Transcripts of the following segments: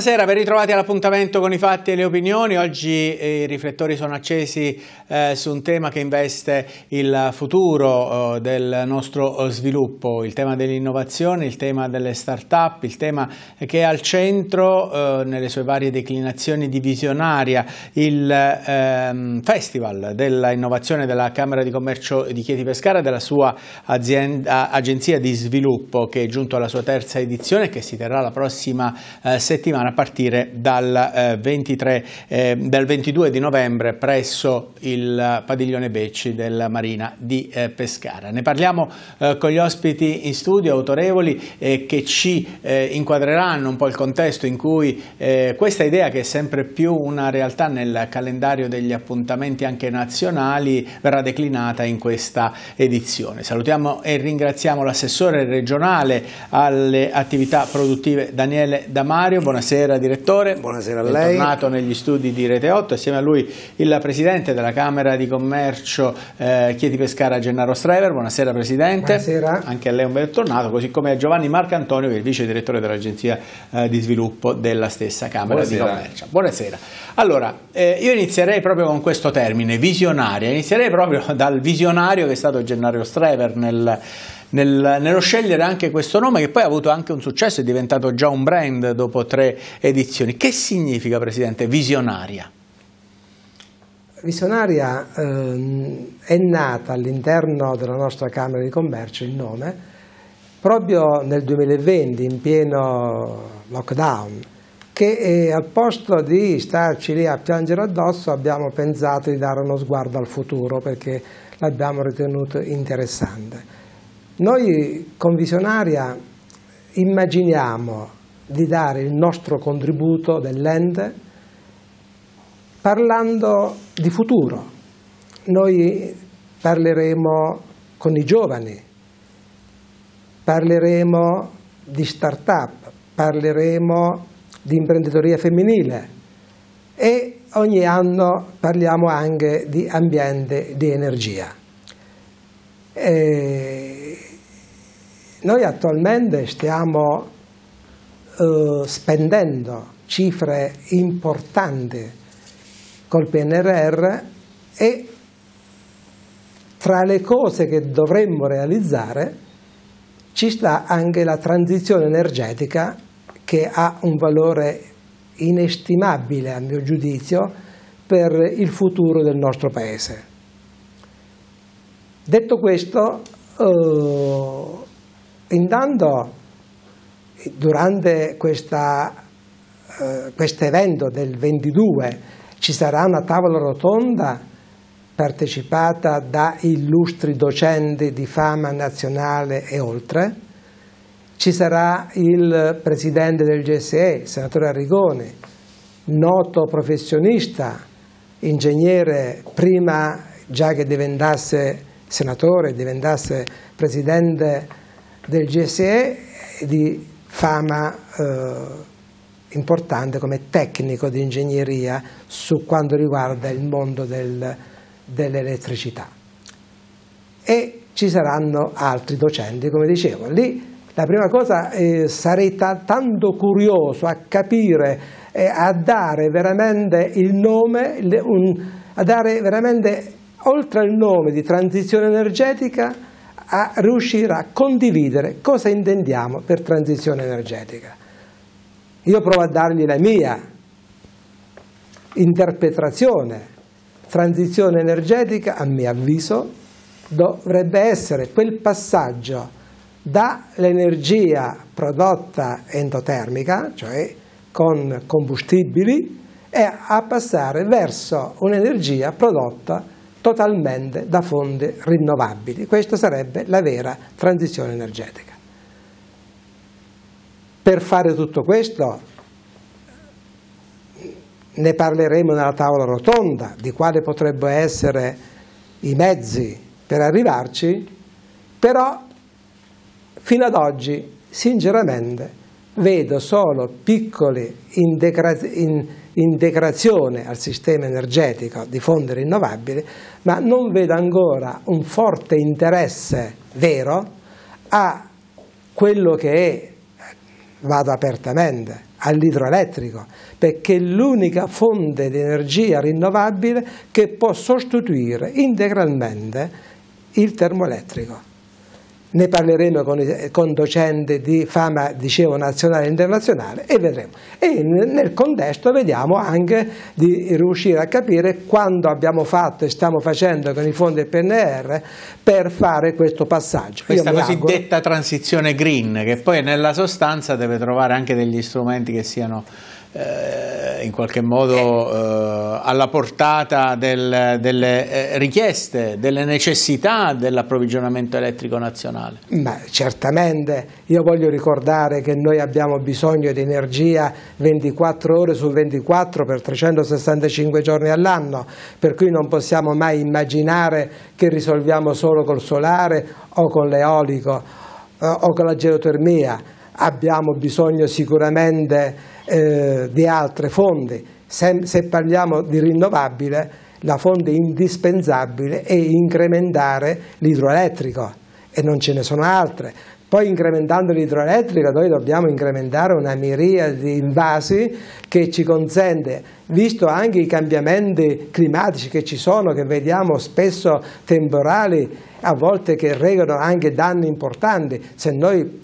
Buonasera, ben ritrovati all'appuntamento con i fatti e le opinioni. Oggi eh, i riflettori sono accesi eh, su un tema che investe il futuro eh, del nostro eh, sviluppo, il tema dell'innovazione, il tema delle start-up, il tema che è al centro eh, nelle sue varie declinazioni di visionaria, il ehm, Festival dell'innovazione della Camera di Commercio di Chieti Pescara, della sua azienda, agenzia di sviluppo che è giunto alla sua terza edizione e che si terrà la prossima eh, settimana settimana a partire dal, 23, eh, eh, dal 22 di novembre presso il padiglione Becci della Marina di eh, Pescara. Ne parliamo eh, con gli ospiti in studio, autorevoli, eh, che ci eh, inquadreranno un po' il contesto in cui questa idea che è sempre più una realtà nel calendario degli appuntamenti anche nazionali verrà declinata in questa edizione. Salutiamo e ringraziamo l'assessore regionale alle attività produttive Daniele Damario, buonasera. Buonasera direttore. Buonasera a lei. Bentornato negli studi di Rete 8, assieme a lui il presidente della Camera di Commercio eh, Chieti Pescara Gennaro Strever. Buonasera presidente. Buonasera. Anche a lei un ben tornato, così come a Giovanni Marcantonio che è il vice direttore dell'Agenzia eh, di Sviluppo della stessa Camera Buonasera. di Commercio. Buonasera. Allora, eh, io inizierei proprio con questo termine, visionaria. Inizierei proprio dal visionario che è stato Gennaro Strever nel nel, nello scegliere anche questo nome che poi ha avuto anche un successo, è diventato già un brand dopo tre edizioni. Che significa, Presidente, visionaria? Visionaria ehm, è nata all'interno della nostra Camera di Commercio il nome proprio nel 2020 in pieno lockdown che eh, al posto di starci lì a piangere addosso abbiamo pensato di dare uno sguardo al futuro perché l'abbiamo ritenuto interessante. Noi con Visionaria immaginiamo di dare il nostro contributo dell'ente parlando di futuro. Noi parleremo con i giovani, parleremo di start-up, parleremo di imprenditoria femminile e ogni anno parliamo anche di ambiente, di energia. E noi attualmente stiamo eh, spendendo cifre importanti col PNRR e tra le cose che dovremmo realizzare ci sta anche la transizione energetica che ha un valore inestimabile a mio giudizio per il futuro del nostro paese. Detto questo, eh, intanto durante eh, questo evento del 22 ci sarà una tavola rotonda partecipata da illustri docenti di fama nazionale e oltre, ci sarà il presidente del GSE, senatore Arrigoni, noto professionista, ingegnere, prima già che diventasse senatore, diventasse presidente del GSE, di fama eh, importante come tecnico di ingegneria su quanto riguarda il mondo del, dell'elettricità. E ci saranno altri docenti, come dicevo. Lì la prima cosa eh, sarei tanto curioso a capire, eh, a dare veramente il nome, un, a dare veramente oltre al nome di transizione energetica, a riuscire a condividere cosa intendiamo per transizione energetica. Io provo a dargli la mia interpretazione. Transizione energetica, a mio avviso, dovrebbe essere quel passaggio dall'energia prodotta endotermica, cioè con combustibili, e a passare verso un'energia prodotta totalmente da fonti rinnovabili. Questa sarebbe la vera transizione energetica. Per fare tutto questo ne parleremo nella tavola rotonda di quali potrebbero essere i mezzi per arrivarci, però fino ad oggi sinceramente vedo solo piccole integrazioni integrazione al sistema energetico di fonti rinnovabili, ma non vedo ancora un forte interesse vero a quello che è, vado apertamente, all'idroelettrico, perché è l'unica fonte di energia rinnovabile che può sostituire integralmente il termoelettrico ne parleremo con, con, docenti di fama, dicevo, nazionale e internazionale e vedremo. E nel contesto vediamo anche di riuscire a capire quanto abbiamo fatto e stiamo facendo con i fondi del PNR per fare questo passaggio. Questa cosiddetta transizione green che poi nella sostanza deve trovare anche degli strumenti che siano eh, in qualche modo eh, alla portata del, delle eh, richieste, delle necessità dell'approvvigionamento elettrico nazionale? Ma certamente, io voglio ricordare che noi abbiamo bisogno di energia 24 ore su 24 per 365 giorni all'anno, per cui non possiamo mai immaginare che risolviamo solo col solare o con l'eolico eh, o con la geotermia, abbiamo bisogno sicuramente eh, di altre fonti. Se, se parliamo di rinnovabile, la fonte indispensabile è incrementare l'idroelettrico e non ce ne sono altre. Poi incrementando l'idroelettrico noi dobbiamo incrementare una miriade di invasi che ci consente, visto anche i cambiamenti climatici che ci sono, che vediamo spesso temporali, a volte che regano anche danni importanti, se noi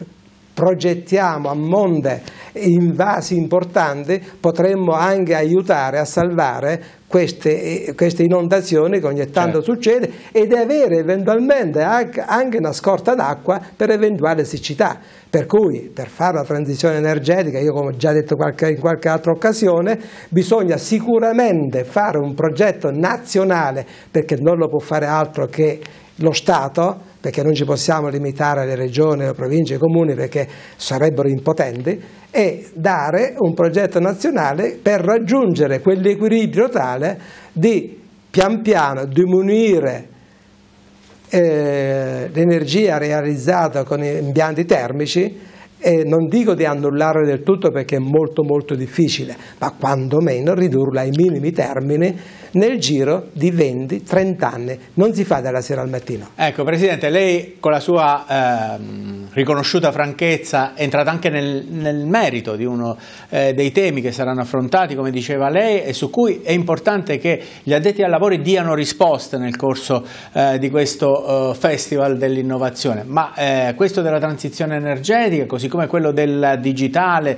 progettiamo a monte invasi importanti, potremmo anche aiutare a salvare queste, queste inondazioni che ogni tanto certo. succede ed avere eventualmente anche una scorta d'acqua per eventuale siccità. Per cui per fare la transizione energetica, io come ho già detto in qualche altra occasione, bisogna sicuramente fare un progetto nazionale perché non lo può fare altro che lo Stato perché non ci possiamo limitare alle regioni, alle province, ai comuni perché sarebbero impotenti e dare un progetto nazionale per raggiungere quell'equilibrio tale di pian piano diminuire eh, l'energia realizzata con impianti termici eh, non dico di annullare del tutto perché è molto molto difficile, ma quantomeno ridurla ai minimi termini nel giro di 20-30 anni, non si fa dalla sera al mattino. Ecco Presidente, lei con la sua eh, riconosciuta franchezza è entrata anche nel, nel merito di uno eh, dei temi che saranno affrontati, come diceva lei, e su cui è importante che gli addetti ai lavori diano risposte nel corso eh, di questo eh, Festival dell'innovazione, ma eh, questo della transizione energetica, così come quello del digitale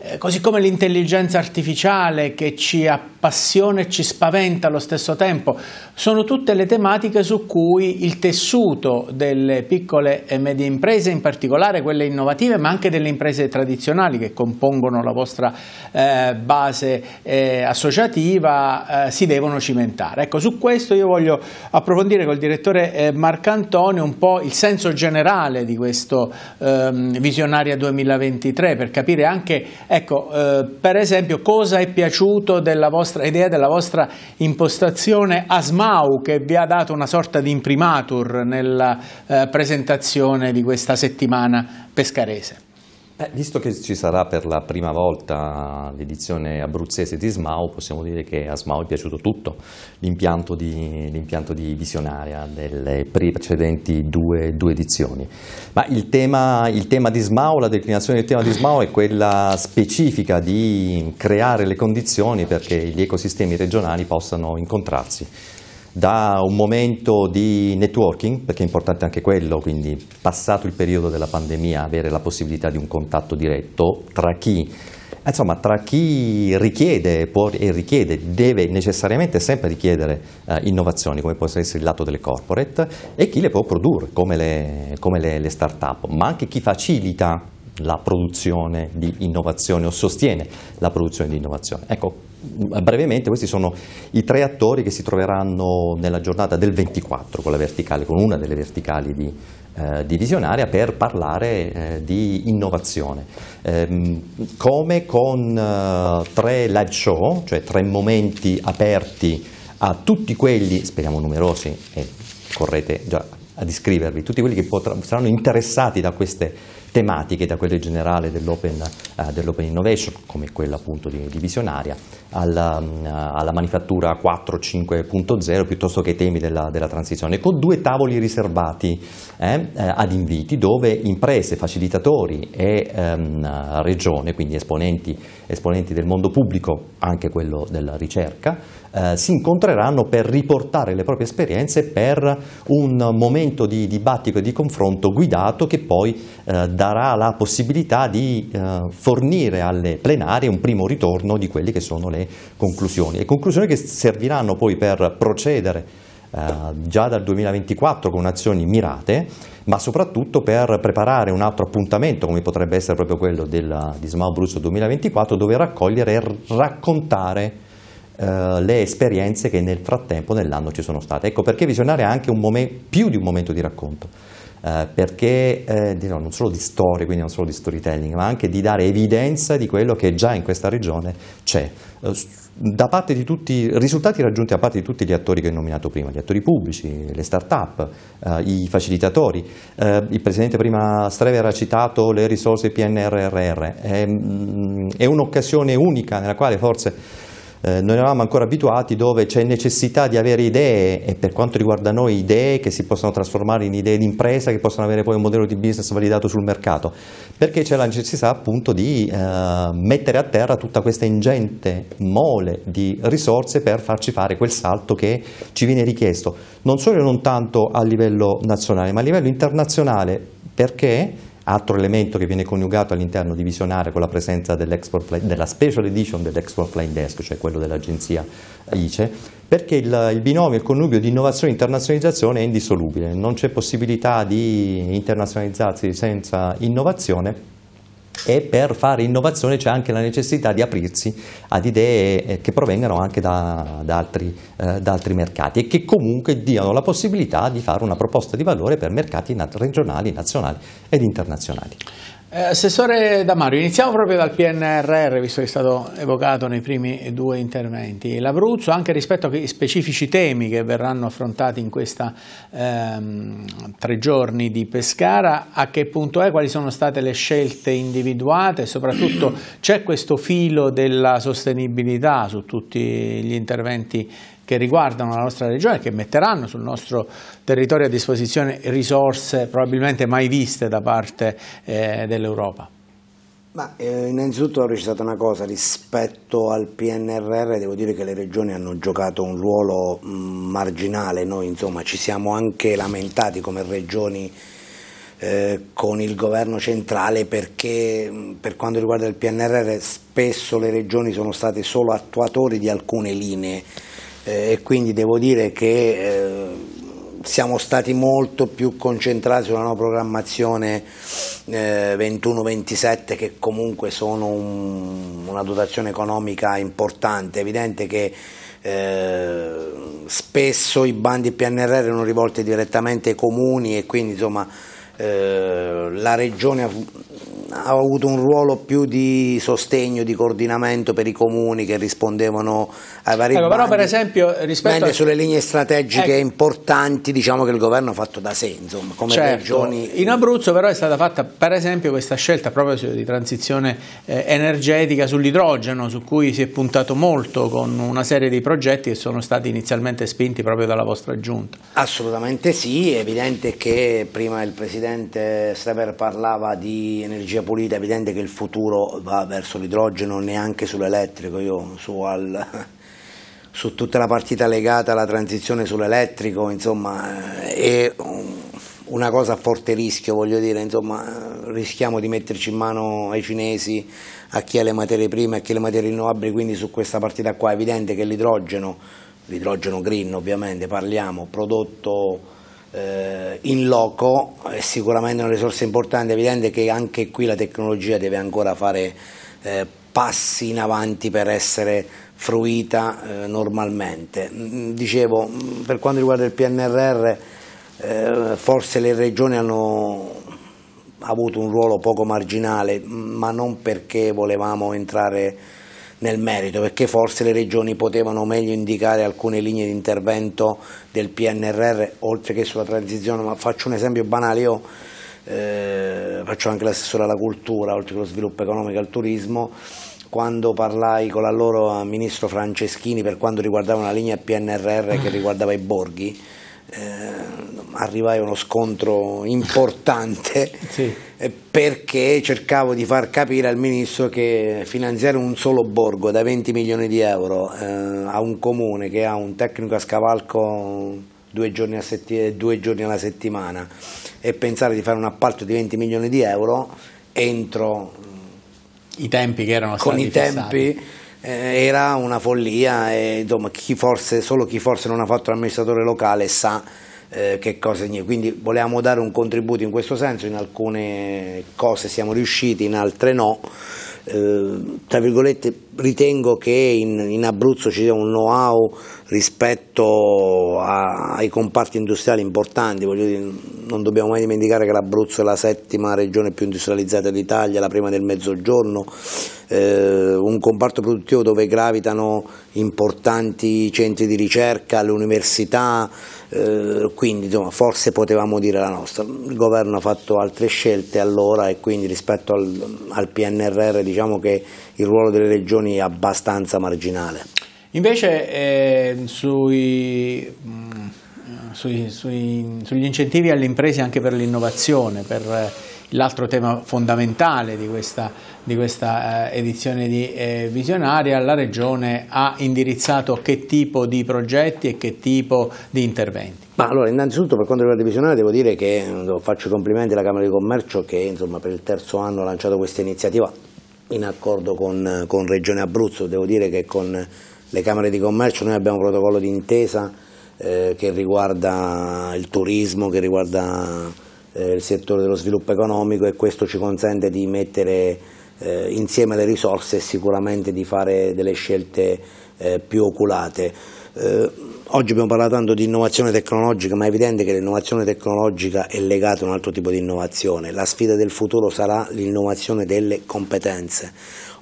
eh, così come l'intelligenza artificiale che ci appassiona e ci spaventa allo stesso tempo, sono tutte le tematiche su cui il tessuto delle piccole e medie imprese, in particolare quelle innovative, ma anche delle imprese tradizionali che compongono la vostra eh, base eh, associativa, eh, si devono cimentare. Ecco, su questo io voglio approfondire col direttore eh, Marcantone un po' il senso generale di questo ehm, Visionaria 2023 per capire anche Ecco, eh, per esempio, cosa è piaciuto della vostra idea, della vostra impostazione ASMAU che vi ha dato una sorta di imprimatur nella eh, presentazione di questa settimana pescarese? Beh, visto che ci sarà per la prima volta l'edizione abruzzese di SMAU, possiamo dire che a SMAU è piaciuto tutto l'impianto di, di, visionaria delle precedenti due, due edizioni. Ma il tema, il tema, di SMAU, la declinazione del tema di SMAU è quella specifica di creare le condizioni perché gli ecosistemi regionali possano incontrarsi da un momento di networking, perché è importante anche quello, quindi passato il periodo della pandemia avere la possibilità di un contatto diretto tra chi, insomma, tra chi richiede può, e richiede, deve necessariamente sempre richiedere eh, innovazioni, come può essere il lato delle corporate, e chi le può produrre, come le, come le, le start-up, ma anche chi facilita la produzione di innovazione o sostiene la produzione di innovazione. Ecco, Mm, brevemente questi sono i tre attori che si troveranno nella giornata del 24 con, con una delle verticali di, eh, Visionaria per parlare eh, di innovazione. Eh, come con eh, tre live show, cioè tre momenti aperti a tutti quelli, speriamo numerosi e correte già ad iscrivervi, tutti quelli che potranno, saranno interessati da queste tematiche, da quelle generali dell'open, uh, eh, dell innovation, come quella appunto di, di visionaria, alla, um, alla manifattura 4.5.0, piuttosto che ai temi della, della, transizione, con due tavoli riservati eh, eh ad inviti dove imprese, facilitatori e um, regione, quindi esponenti, esponenti del mondo pubblico, anche quello della ricerca, eh, si incontreranno per riportare le proprie esperienze per un momento di dibattito e di confronto guidato che poi eh, darà la possibilità di eh, fornire alle plenarie un primo ritorno di quelle che sono le conclusioni. E conclusioni che serviranno poi per procedere eh, già dal 2024 con azioni mirate, ma soprattutto per preparare un altro appuntamento come potrebbe essere proprio quello della, di Smau Abruzzo 2024 dove raccogliere e raccontare eh, le esperienze che nel frattempo, nell'anno ci sono state. Ecco perché visionare è anche momen- più di un momento di racconto. Eh, perché eh, non solo di storie, quindi non solo di storytelling, ma anche di dare evidenza di quello che già in questa regione c'è. Eh, da parte di tutti, risultati raggiunti da parte di tutti gli attori che ho nominato prima, gli attori pubblici, le start-up, eh, i facilitatori. il Presidente prima Streve ha citato le risorse PNRRR. È, ehm, è un'occasione unica nella quale forse eh, non eravamo ancora abituati, dove c'è necessità di avere idee e per quanto riguarda noi idee che si possono trasformare in idee d'impresa che possono avere poi un modello di business validato sul mercato, perché c'è la necessità appunto di eh, mettere a terra tutta questa ingente mole di risorse per farci fare quel salto che ci viene richiesto, non solo e non tanto a livello nazionale, ma a livello internazionale, perché altro elemento che viene coniugato all'interno di Visionare con la presenza della special edition dell'Export Flying Desk, cioè quello dell'agenzia ICE, perché il, il binomio, il connubio di innovazione e internazionalizzazione è indissolubile, non c'è possibilità di internazionalizzarsi senza innovazione e per fare innovazione c'è anche la necessità di aprirsi ad idee eh, che provengano anche da, da, altri, eh, da, altri, mercati e che comunque diano la possibilità di fare una proposta di valore per mercati regionali, nazionali ed internazionali. Eh, Assessore Damario, iniziamo proprio dal PNRR, visto che è stato evocato nei primi due interventi. L'Abruzzo, anche rispetto ai specifici temi che verranno affrontati in questi ehm, tre giorni di Pescara, a che punto è? Quali sono state le scelte individuate? E soprattutto c'è questo filo della sostenibilità su tutti gli interventi che riguardano la nostra regione, e che metteranno sul nostro territorio a disposizione risorse probabilmente mai viste da parte eh, dell'Europa? Ma eh, innanzitutto ho recitato una cosa, rispetto al PNRR devo dire che le regioni hanno giocato un ruolo mh, marginale, noi insomma ci siamo anche lamentati come regioni eh, con il governo centrale perché mh, per quanto riguarda il PNRR spesso le regioni sono state solo attuatori di alcune linee eh, e quindi devo dire che eh, siamo stati molto più concentrati sulla nuova programmazione eh, 21-27 che comunque sono un, una dotazione economica importante, è evidente che eh, spesso i bandi PNRR erano rivolti direttamente ai comuni e quindi insomma, eh, la regione ha avuto un ruolo più di sostegno, di coordinamento per i comuni che rispondevano ai vari ecco, bandi, però per esempio rispetto a... sulle linee strategiche ecco. importanti diciamo che il governo ha fatto da sé insomma, come certo. regioni in Abruzzo però è stata fatta per esempio questa scelta proprio di transizione eh, energetica sull'idrogeno su cui si è puntato molto con una serie di progetti che sono stati inizialmente spinti proprio dalla vostra giunta assolutamente sì, è evidente che prima il Presidente Streber parlava di energia energia pulita, è evidente che il futuro va verso l'idrogeno, neanche sull'elettrico, io su, al, su, tutta la partita legata alla transizione sull'elettrico, insomma, è una cosa a forte rischio, voglio dire, insomma, rischiamo di metterci in mano ai cinesi, a chi ha le materie prime, a chi ha le materie rinnovabili, quindi su questa partita qua è evidente che l'idrogeno, l'idrogeno green ovviamente, parliamo, prodotto eh, in loco è sicuramente una risorsa importante, è evidente che anche qui la tecnologia deve ancora fare eh, passi in avanti per essere fruita eh, normalmente. Mm, dicevo, mm, per quanto riguarda il PNRR, forse le regioni hanno avuto un ruolo poco marginale, ma non perché volevamo entrare nel merito, perché forse le regioni potevano meglio indicare alcune linee di intervento del PNRR, oltre che sulla transizione, ma faccio un esempio banale, io eh, faccio anche l'assessore alla cultura, oltre che allo sviluppo economico e al turismo, quando parlai con l'allora ministro Franceschini per quanto riguardava una linea PNRR che riguardava i borghi, eh, arrivai a uno scontro importante. Sì eh, perché cercavo di far capire al Ministro che finanziare un solo borgo da 20 milioni di euro eh, a un comune che ha un tecnico a scavalco due giorni, due giorni, alla settimana e pensare di fare un appalto di 20 milioni di euro entro i tempi che erano stati con i tempi eh, era una follia e insomma, chi forse, solo chi forse non ha fatto l'amministratore locale sa eh, che cosa significa. Quindi volevamo dare un contributo in questo senso, in alcune cose siamo riusciti, in altre no. Eh, tra virgolette ritengo che in, in Abruzzo ci sia un know-how rispetto a, ai comparti industriali importanti, dire, non dobbiamo mai dimenticare che l'Abruzzo è la settima regione più industrializzata d'Italia, la prima del Mezzogiorno, eh, un comparto produttivo dove gravitano importanti centri di ricerca, le università, eh, quindi insomma, forse potevamo dire la nostra. Il governo ha fatto altre scelte allora e quindi rispetto al, al PNRR diciamo che il ruolo delle regioni è abbastanza marginale. Invece eh, sui, mm, sui, sui, sugli incentivi alle imprese anche per l'innovazione, per eh, l'altro tema fondamentale di questa di questa eh, edizione di eh, Visionaria, la Regione ha indirizzato che tipo di progetti e che tipo di interventi? Ma allora, innanzitutto per quanto riguarda Visionaria devo dire che eh, faccio complimenti alla Camera di Commercio che insomma, per il terzo anno ha lanciato questa iniziativa in accordo con, con Regione Abruzzo, devo dire che con le Camere di Commercio noi abbiamo un protocollo d'intesa eh, che riguarda il turismo, che riguarda eh, il settore dello sviluppo economico e questo ci consente di mettere eh, insieme alle risorse sicuramente di fare delle scelte eh, più oculate. Eh, oggi abbiamo parlato tanto di innovazione tecnologica, ma è evidente che l'innovazione tecnologica è legata a un altro tipo di innovazione. La sfida del futuro sarà l'innovazione delle competenze.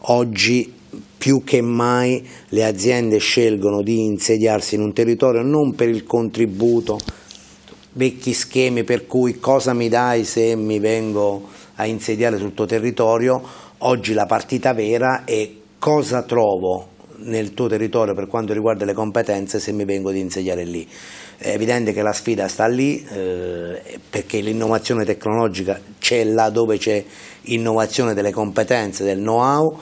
Oggi più che mai le aziende scelgono di insediarsi in un territorio non per il contributo, vecchi schemi per cui cosa mi dai se mi vengo a insediare sul tuo territorio, Oggi la partita vera è cosa trovo nel tuo territorio per quanto riguarda le competenze se mi vengo ad insegnare lì. È evidente che la sfida sta lì eh, perché l'innovazione tecnologica c'è là dove c'è innovazione delle competenze, del know-how.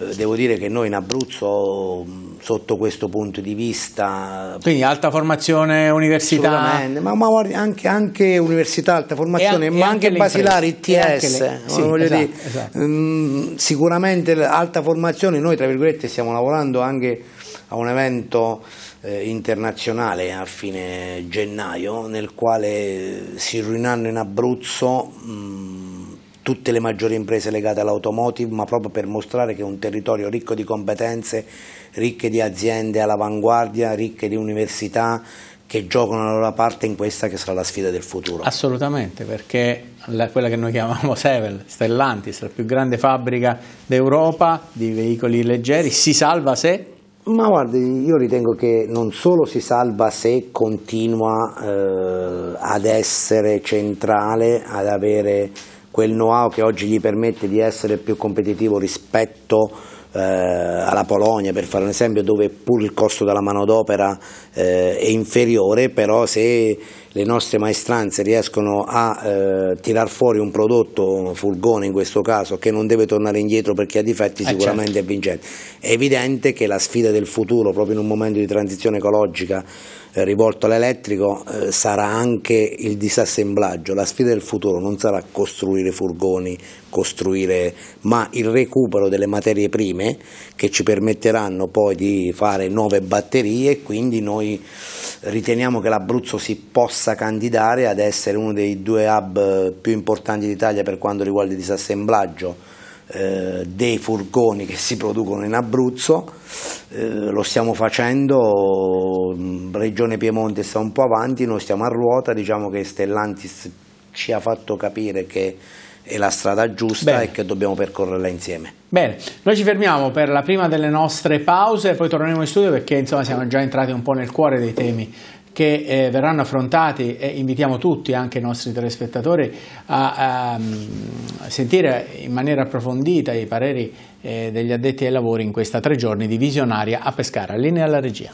Eh, devo dire che noi in Abruzzo mm, sotto questo punto di vista... Quindi alta formazione, università... Ma, ma anche, anche, università, alta formazione, e, ma e anche, anche basilare, ITS. Eh, sì, esatto, esatto. Mm, sicuramente alta formazione, noi tra virgolette stiamo lavorando anche a un evento eh, internazionale a fine gennaio nel quale eh, si riuniranno in Abruzzo mh, tutte le maggiori imprese legate all'automotive ma proprio per mostrare che è un territorio ricco di competenze, ricche di aziende all'avanguardia, ricche di università che giocano la loro parte in questa che sarà la sfida del futuro. Assolutamente, perché la, quella che noi chiamiamo Sevel, Stellantis, la più grande fabbrica d'Europa di veicoli leggeri, si salva se ma guardi, io ritengo che non solo si salva se continua eh, ad essere centrale, ad avere quel know-how che oggi gli permette di essere più competitivo rispetto a eh, alla Polonia, per fare un esempio, dove pur il costo della manodopera eh, è inferiore, però se le nostre maestranze riescono a eh, tirar fuori un prodotto, furgone in questo caso, che non deve tornare indietro perché ha difetti, eh, certo. sicuramente certo. è vincente. È evidente che la sfida del futuro, proprio in un momento di transizione ecologica, eh, rivolto all'elettrico eh, sarà anche il disassemblaggio, la sfida del futuro non sarà costruire furgoni, costruire, ma il recupero delle materie prime che ci permetteranno poi di fare nuove batterie quindi noi riteniamo che l'Abruzzo si possa candidare ad essere uno dei due hub più importanti d'Italia per quanto riguarda il disassemblaggio eh, dei furgoni che si producono in Abruzzo, eh, lo stiamo facendo, mm, Regione Piemonte sta un po' avanti, noi stiamo a ruota, diciamo che Stellantis ci ha fatto capire che è la strada giusta Bene. e che dobbiamo percorrerla insieme. Bene, noi ci fermiamo per la prima delle nostre pause poi torneremo in studio perché insomma siamo già entrati un po' nel cuore dei temi che eh, verranno affrontati e invitiamo tutti, anche i nostri telespettatori, a, a mm, sentire in maniera approfondita i pareri eh, degli addetti ai lavori in questa tre giorni di visionaria a Pescara. Linea alla regia.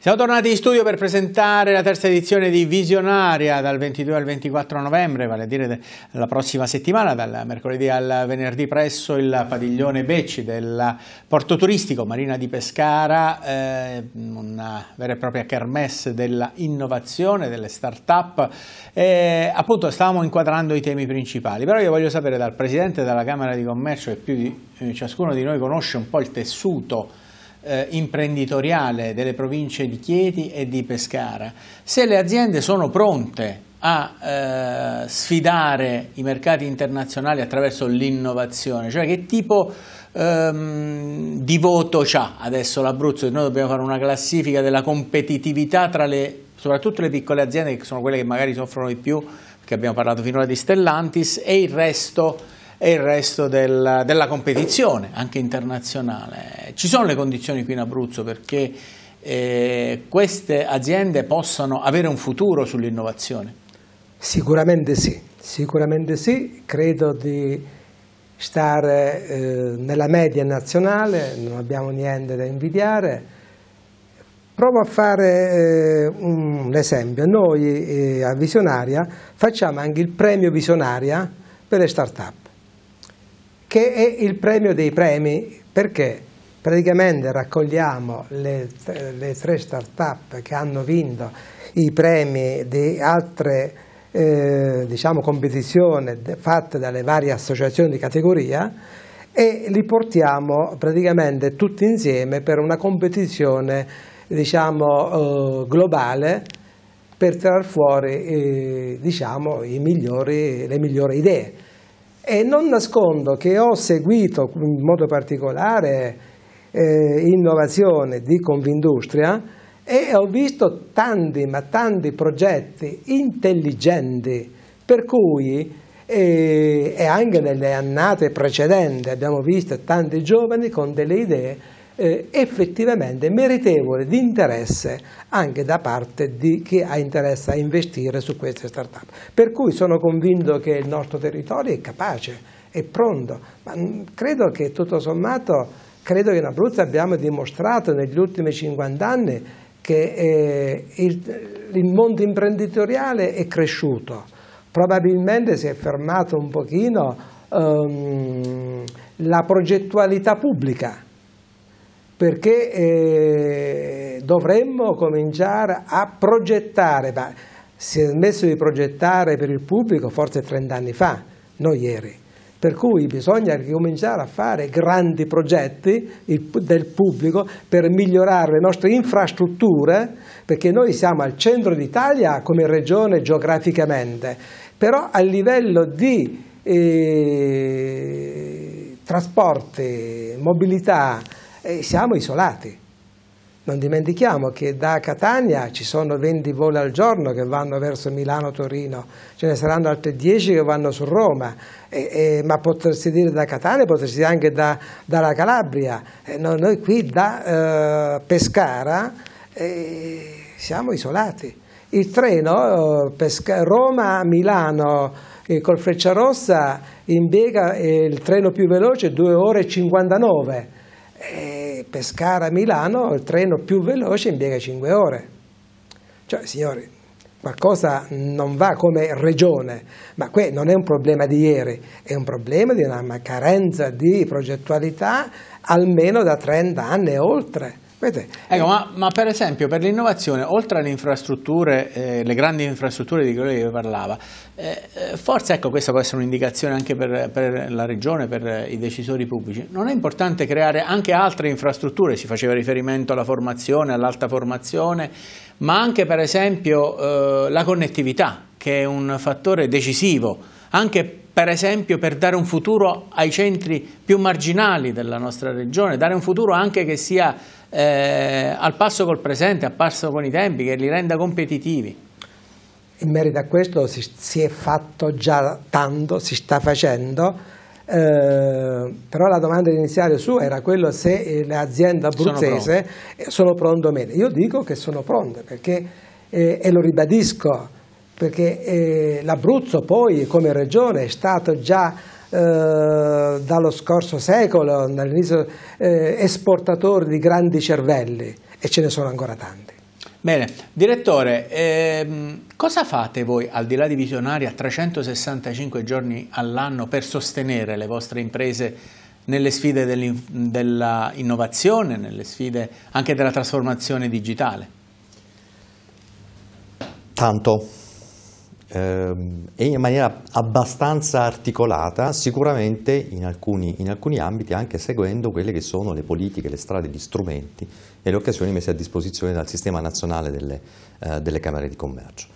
Siamo tornati in studio per presentare la terza edizione di Visionaria dal 22 al 24 novembre, vale a dire la prossima settimana, dal mercoledì al venerdì presso il padiglione Becci del porto turistico Marina di Pescara, eh, una vera e propria kermesse dell'innovazione, delle start-up. Eh, appunto stavamo inquadrando i temi principali, però io voglio sapere dal Presidente della Camera di Commercio, che più di eh, ciascuno di noi conosce un po' il tessuto eh, imprenditoriale delle province di Chieti e di Pescara. Se le aziende sono pronte a eh, sfidare i mercati internazionali attraverso l'innovazione, cioè che tipo ehm, di voto ha adesso l'Abruzzo? Noi dobbiamo fare una classifica della competitività tra le, soprattutto le piccole aziende che sono quelle che magari soffrono di più, perché abbiamo parlato finora di Stellantis, e il resto e il resto del, della competizione, anche internazionale. Ci sono le condizioni qui in Abruzzo perché eh, queste aziende possano avere un futuro sull'innovazione? Sicuramente sì, sicuramente sì, credo di stare eh, nella media nazionale, non abbiamo niente da invidiare. Provo a fare eh, un esempio, noi eh, a Visionaria facciamo anche il premio Visionaria per le start-up che è il premio dei premi perché praticamente raccogliamo le, le tre start-up che hanno vinto i premi di altre eh, diciamo, competizioni fatte dalle varie associazioni di categoria e li portiamo praticamente tutti insieme per una competizione diciamo, eh, globale per tirar fuori eh, diciamo, migliori, le migliori idee. E non nascondo che ho seguito in modo particolare eh, innovazione di Convindustria e ho visto tanti ma tanti progetti intelligenti per cui eh, e anche nelle annate precedenti abbiamo visto tanti giovani con delle idee eh, effettivamente meritevole di interesse anche da parte di chi ha interesse a investire su queste start-up. Per cui sono convinto che il nostro territorio è capace, è pronto, ma mm, credo che tutto sommato, credo che in Abruzzo abbiamo dimostrato negli ultimi 50 anni che eh, il, il mondo imprenditoriale è cresciuto, probabilmente si è fermato un pochino ehm, la progettualità pubblica, perché eh, dovremmo cominciare a progettare, ma si è smesso di progettare per il pubblico forse 30 anni fa, non ieri. Per cui bisogna cominciare a fare grandi progetti del pubblico per migliorare le nostre infrastrutture, perché noi siamo al centro d'Italia come regione geograficamente, però a livello di eh, trasporti, mobilità, e siamo isolati. Non dimentichiamo che da Catania ci sono 20 voli al giorno che vanno verso Milano-Torino, ce ne saranno altri 10 che vanno su Roma, e, e, ma potresti dire da Catania, potresti dire anche da, dalla Calabria. E noi qui da eh, Pescara eh, siamo isolati. Il treno eh, Roma-Milano col Rossa impiega eh, il treno più veloce 2 ore e 59 e eh, Pescara-Milano, il treno più veloce, impiega 5 ore. Cioè, signori, qualcosa non va come regione, ma qui non è un problema di ieri, è un problema di una carenza di progettualità almeno da 30 anni e oltre. Ecco, eh, ma, ma, per esempio per l'innovazione, oltre alle infrastrutture, eh, le grandi infrastrutture di cui lei parlava, eh, eh, forse ecco, questa può essere un'indicazione anche per, per, la regione, per i decisori pubblici, non è importante creare anche altre infrastrutture, si faceva riferimento alla formazione, all'alta formazione, ma anche per esempio eh, la connettività, che è un fattore decisivo, anche per esempio per dare un futuro ai centri più marginali della nostra regione, dare un futuro anche che sia eh, al passo col presente, al passo con i tempi, che li renda competitivi. In merito a questo si, si è fatto già tanto, si sta facendo, eh, però la domanda iniziale sua era quella se le aziende abruzzese sono pronte o meno. Io dico che sono pronte perché, eh, e lo ribadisco, perché eh, l'Abruzzo poi come regione è stato già eh, dallo scorso secolo, dall'inizio, eh, esportatori di grandi cervelli e ce ne sono ancora tanti. Bene, direttore, ehm, cosa fate voi al di là di visionari a 365 giorni all'anno per sostenere le vostre imprese nelle sfide dell'innovazione, nelle sfide anche della trasformazione digitale? Tanto ehm, e in maniera abbastanza articolata, sicuramente in alcuni, in alcuni ambiti anche seguendo quelle che sono le politiche, le strade, gli strumenti e le occasioni messe a disposizione dal sistema nazionale delle, eh, delle Camere di Commercio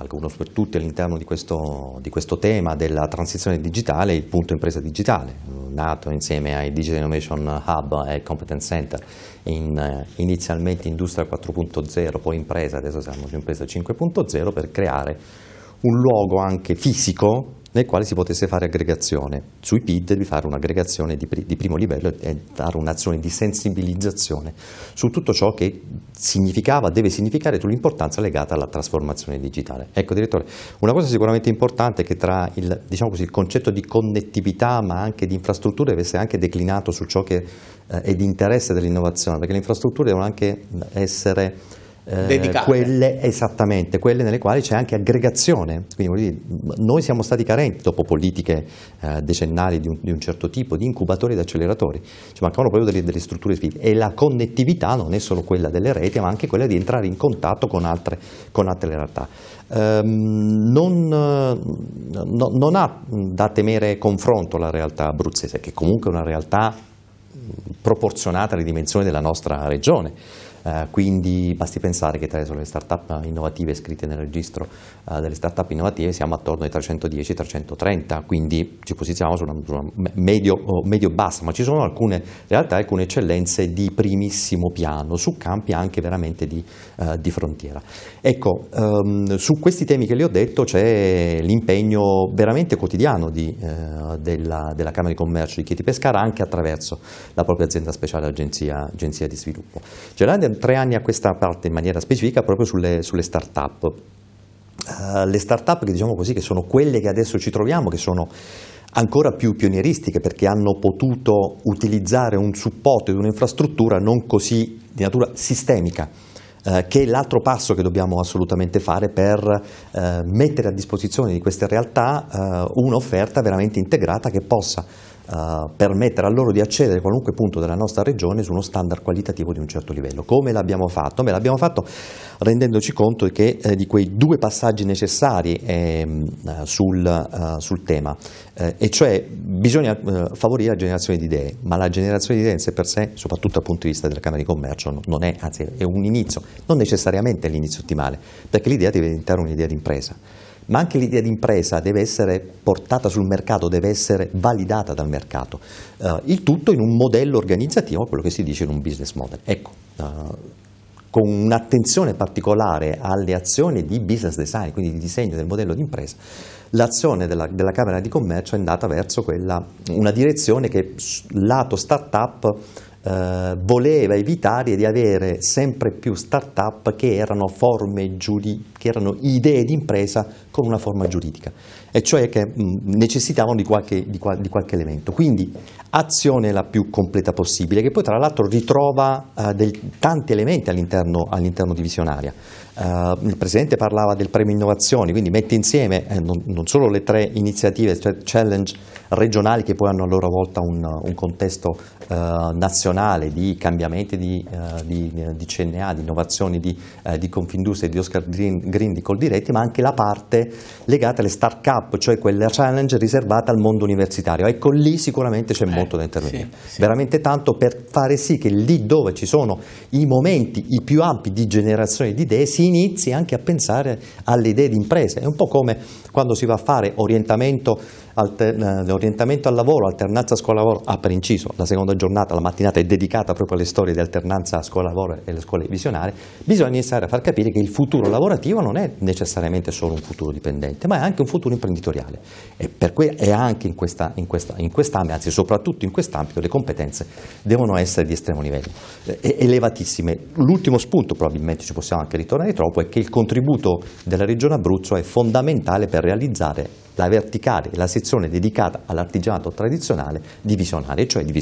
alcuno per tutti all'interno di, di questo, tema della transizione digitale, il punto impresa digitale, nato insieme ai Digital Innovation Hub e Competence Center, in, eh, inizialmente Industria 4.0, poi impresa, adesso siamo su Impresa 5.0, per creare un luogo anche fisico nel quale si potesse fare aggregazione. Sui PID di fare un'aggregazione di, di, primo livello e dare un'azione di sensibilizzazione su tutto ciò che significava, deve significare sull'importanza legata alla trasformazione digitale. Ecco, direttore, una cosa sicuramente importante è che tra il, diciamo così, il concetto di connettività ma anche di infrastrutture deve essere anche declinato su ciò che eh, è di interesse dell'innovazione, perché le infrastrutture devono anche eh, essere eh, quelle esattamente, quelle nelle quali c'è anche aggregazione. Quindi dire, noi siamo stati carenti dopo politiche eh, decennali di un, di un, certo tipo, di incubatori ed acceleratori, ci mancavano proprio delle, delle strutture fisiche e la connettività non è solo quella delle reti, ma anche quella di entrare in contatto con altre, con altre realtà. Um, non, no, non ha mm, da temere confronto la realtà abruzzese, che comunque è una realtà mm, proporzionata alle dimensioni della nostra regione. Eh, quindi basti pensare che tra le start-up innovative iscritte nel registro eh, delle start-up innovative siamo attorno ai 310-330, quindi ci posizioniamo su una, su una medio, medio, bassa, ma ci sono alcune realtà alcune eccellenze di primissimo piano su campi anche veramente di, eh, di frontiera. Ecco, ehm, su questi temi che le ho detto c'è l'impegno veramente quotidiano di, eh, della, della, Camera di Commercio di Chieti Pescara anche attraverso la propria azienda speciale agenzia, agenzia di sviluppo. Gerard tre anni a questa parte in maniera specifica proprio sulle, sulle start-up. Uh, le start-up che diciamo così, che sono quelle che adesso ci troviamo, che sono ancora più pionieristiche perché hanno potuto utilizzare un supporto ed un'infrastruttura non così di natura sistemica eh, che è l'altro passo che dobbiamo assolutamente fare per eh, mettere a disposizione di queste realtà eh, un'offerta veramente integrata che possa eh, permettere a loro di accedere a qualunque punto della nostra regione su uno standard qualitativo di un certo livello. Come l'abbiamo fatto? Beh, l'abbiamo fatto rendendoci conto che, eh, di quei due passaggi necessari ehm, eh, sul, eh, sul, tema, eh, e cioè bisogna favorire la generazione di idee, ma la generazione di idee in sé per sé, soprattutto dal punto di vista della Camera di Commercio, non è, anzi è un inizio, non necessariamente l'inizio ottimale, perché l'idea deve diventare un'idea d'impresa. impresa ma anche l'idea di impresa deve essere portata sul mercato, deve essere validata dal mercato, uh, il tutto in un modello organizzativo, quello che si dice in un business model. Ecco, uh, con un'attenzione particolare alle azioni di business design, quindi di disegno del modello di impresa, l'azione della, della, Camera di Commercio è andata verso quella, una direzione che lato startup eh, voleva evitare di avere sempre più start-up che erano, forme giuri, che erano idee di impresa con una forma giuridica, e cioè che mh, mm, necessitavano di qualche, di, qual, di qualche, elemento. Quindi azione la più completa possibile, che poi tra l'altro ritrova eh, del, tanti elementi all'interno, all'interno di Visionaria. Uh, il Presidente parlava del premio innovazioni, quindi mette insieme eh, non, non, solo le tre iniziative, cioè challenge, regionali che poi hanno a loro volta un, un contesto eh, nazionale di cambiamenti di, eh, di, di CNA, di innovazioni di, eh, di Confindustria e di Oscar Green, Green di Coldiretti, ma anche la parte legata alle start-up, cioè quella challenge riservata al mondo universitario. Ecco lì sicuramente c'è eh, molto da intervenire, sì, sì. veramente tanto per fare sì che lì dove ci sono i momenti i più ampi di generazione di idee si inizi anche a pensare alle idee di imprese. È un po' come quando si va a fare orientamento, alter, eh, orientamento al lavoro, alternanza scuola-lavoro, ha ah, per inciso la seconda giornata, la mattinata è dedicata proprio alle storie di alternanza scuola-lavoro e le scuole visionarie, bisogna iniziare a far capire che il futuro lavorativo non è necessariamente solo un futuro dipendente, ma è anche un futuro imprenditoriale e per cui è anche in, questa, in, questa, in quest'ambito, anzi soprattutto in quest'ambito, le competenze devono essere di estremo livello, eh, elevatissime. L'ultimo spunto, probabilmente ci possiamo anche ritornare troppo, è che il contributo della Regione Abruzzo è fondamentale per poter realizzare la verticale, la sezione dedicata all'artigianato tradizionale di Visionale, cioè di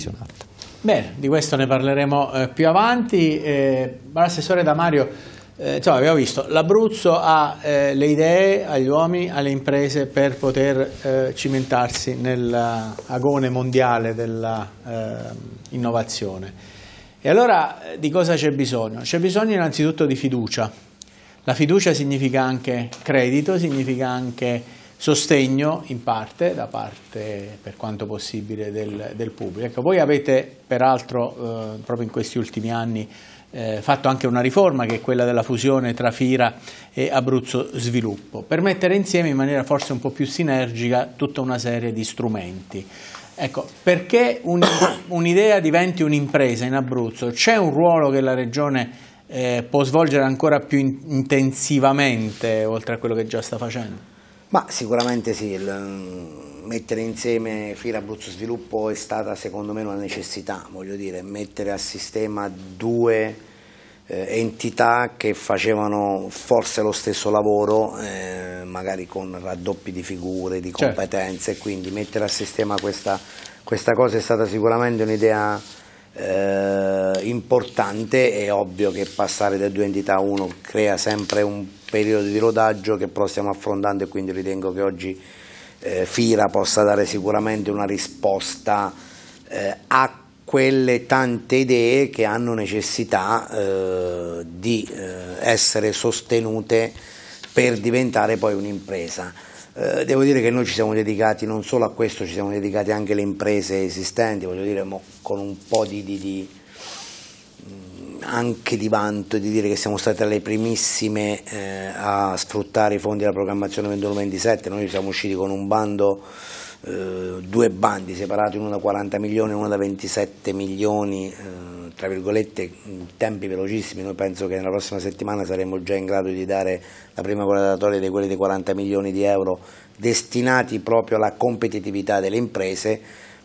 Bene, di questo ne parleremo eh, più avanti. Eh, ma l'assessore Damario, eh, insomma, abbiamo visto, l'Abruzzo ha eh, le idee agli uomini, alle imprese per poter eh, cimentarsi nell'agone mondiale dell'innovazione. Eh, e allora eh, di cosa c'è bisogno? C'è bisogno innanzitutto di fiducia la fiducia significa anche credito, significa anche sostegno in parte, da parte per quanto possibile del, del pubblico. Ecco, voi avete peraltro eh, proprio in questi ultimi anni eh, fatto anche una riforma che è quella della fusione tra Fira e Abruzzo Sviluppo, per mettere insieme in maniera forse un po' più sinergica tutta una serie di strumenti. Ecco, perché un'idea un diventi un'impresa in Abruzzo? C'è un ruolo che la Regione eh, può svolgere ancora più in intensivamente oltre a quello che già sta facendo? Ma sicuramente sì, il, mm, mettere insieme Fira Abruzzo Sviluppo è stata secondo me una necessità, voglio dire, mettere a sistema due eh, entità che facevano forse lo stesso lavoro, eh, magari con raddoppi di figure, di certo. competenze, certo. quindi mettere a sistema questa, questa cosa è stata sicuramente un'idea eh, importante, è ovvio che passare da due entità a uno crea sempre un periodo di rodaggio che però stiamo affrontando e quindi ritengo che oggi eh, Fira possa dare sicuramente una risposta eh, a quelle tante idee che hanno necessità eh, di eh, essere sostenute per diventare poi un'impresa. Eh, devo dire che noi ci siamo dedicati non solo a questo, ci siamo dedicati anche alle imprese esistenti, voglio dire, con un po' di, di, di mm, anche di vanto di dire che siamo state le primissime eh, a sfruttare i fondi della programmazione 21-27, noi siamo usciti con un bando eh, due bandi separati, uno da 40 milioni e uno da 27 milioni, eh, tra virgolette in tempi velocissimi, noi penso che nella prossima settimana saremo già in grado di dare la prima graduatoria di quelli dei 40 milioni di euro destinati proprio alla competitività delle imprese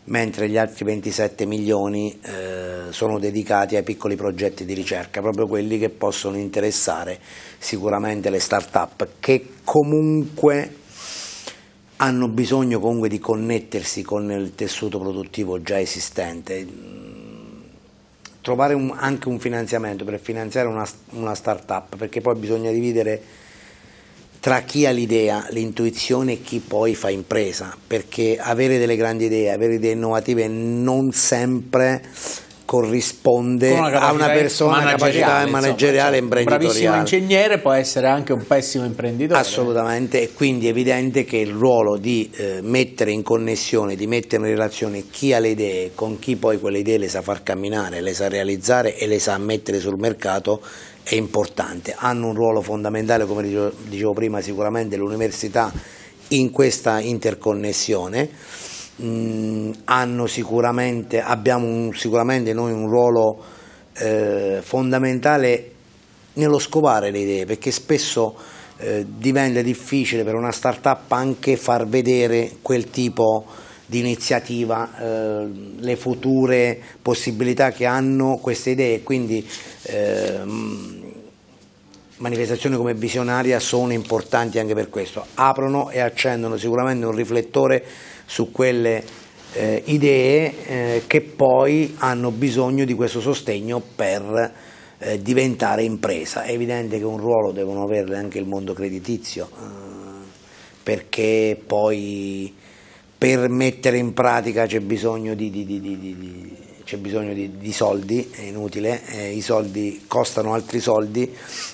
mentre gli altri 27 milioni eh, sono dedicati ai piccoli progetti di ricerca, proprio quelli che possono interessare sicuramente le start-up che comunque hanno bisogno comunque di connettersi con il tessuto produttivo già esistente. Trovare un, anche un finanziamento per finanziare una, una start-up, perché poi bisogna dividere tra chi ha l'idea, l'intuizione e chi poi fa impresa, perché avere delle grandi idee, avere idee innovative non sempre corrisponde una a una persona con capacità manageriale e imprenditoriale. Un bravissimo ingegnere può essere anche un pessimo imprenditore. Assolutamente, e quindi è evidente che il ruolo di eh, mettere in connessione, di mettere in relazione chi ha le idee con chi poi quelle idee le sa far camminare, le sa realizzare e le sa mettere sul mercato è importante. Hanno un ruolo fondamentale, come dicevo prima, sicuramente l'università in questa interconnessione Mm, hanno sicuramente, abbiamo un, sicuramente noi un ruolo eh, fondamentale nello scovare le idee, perché spesso eh, diventa difficile per una start-up anche far vedere quel tipo di iniziativa, eh, le future possibilità che hanno queste idee, quindi ehm, manifestazioni come visionaria sono importanti anche per questo, aprono e accendono sicuramente un riflettore su quelle eh, idee eh, che poi hanno bisogno di questo sostegno per eh, diventare impresa. È evidente che un ruolo devono averle anche il mondo creditizio, eh, perché poi per mettere in pratica c'è bisogno di, di, di, bisogno di soldi, è inutile, eh, i soldi costano altri soldi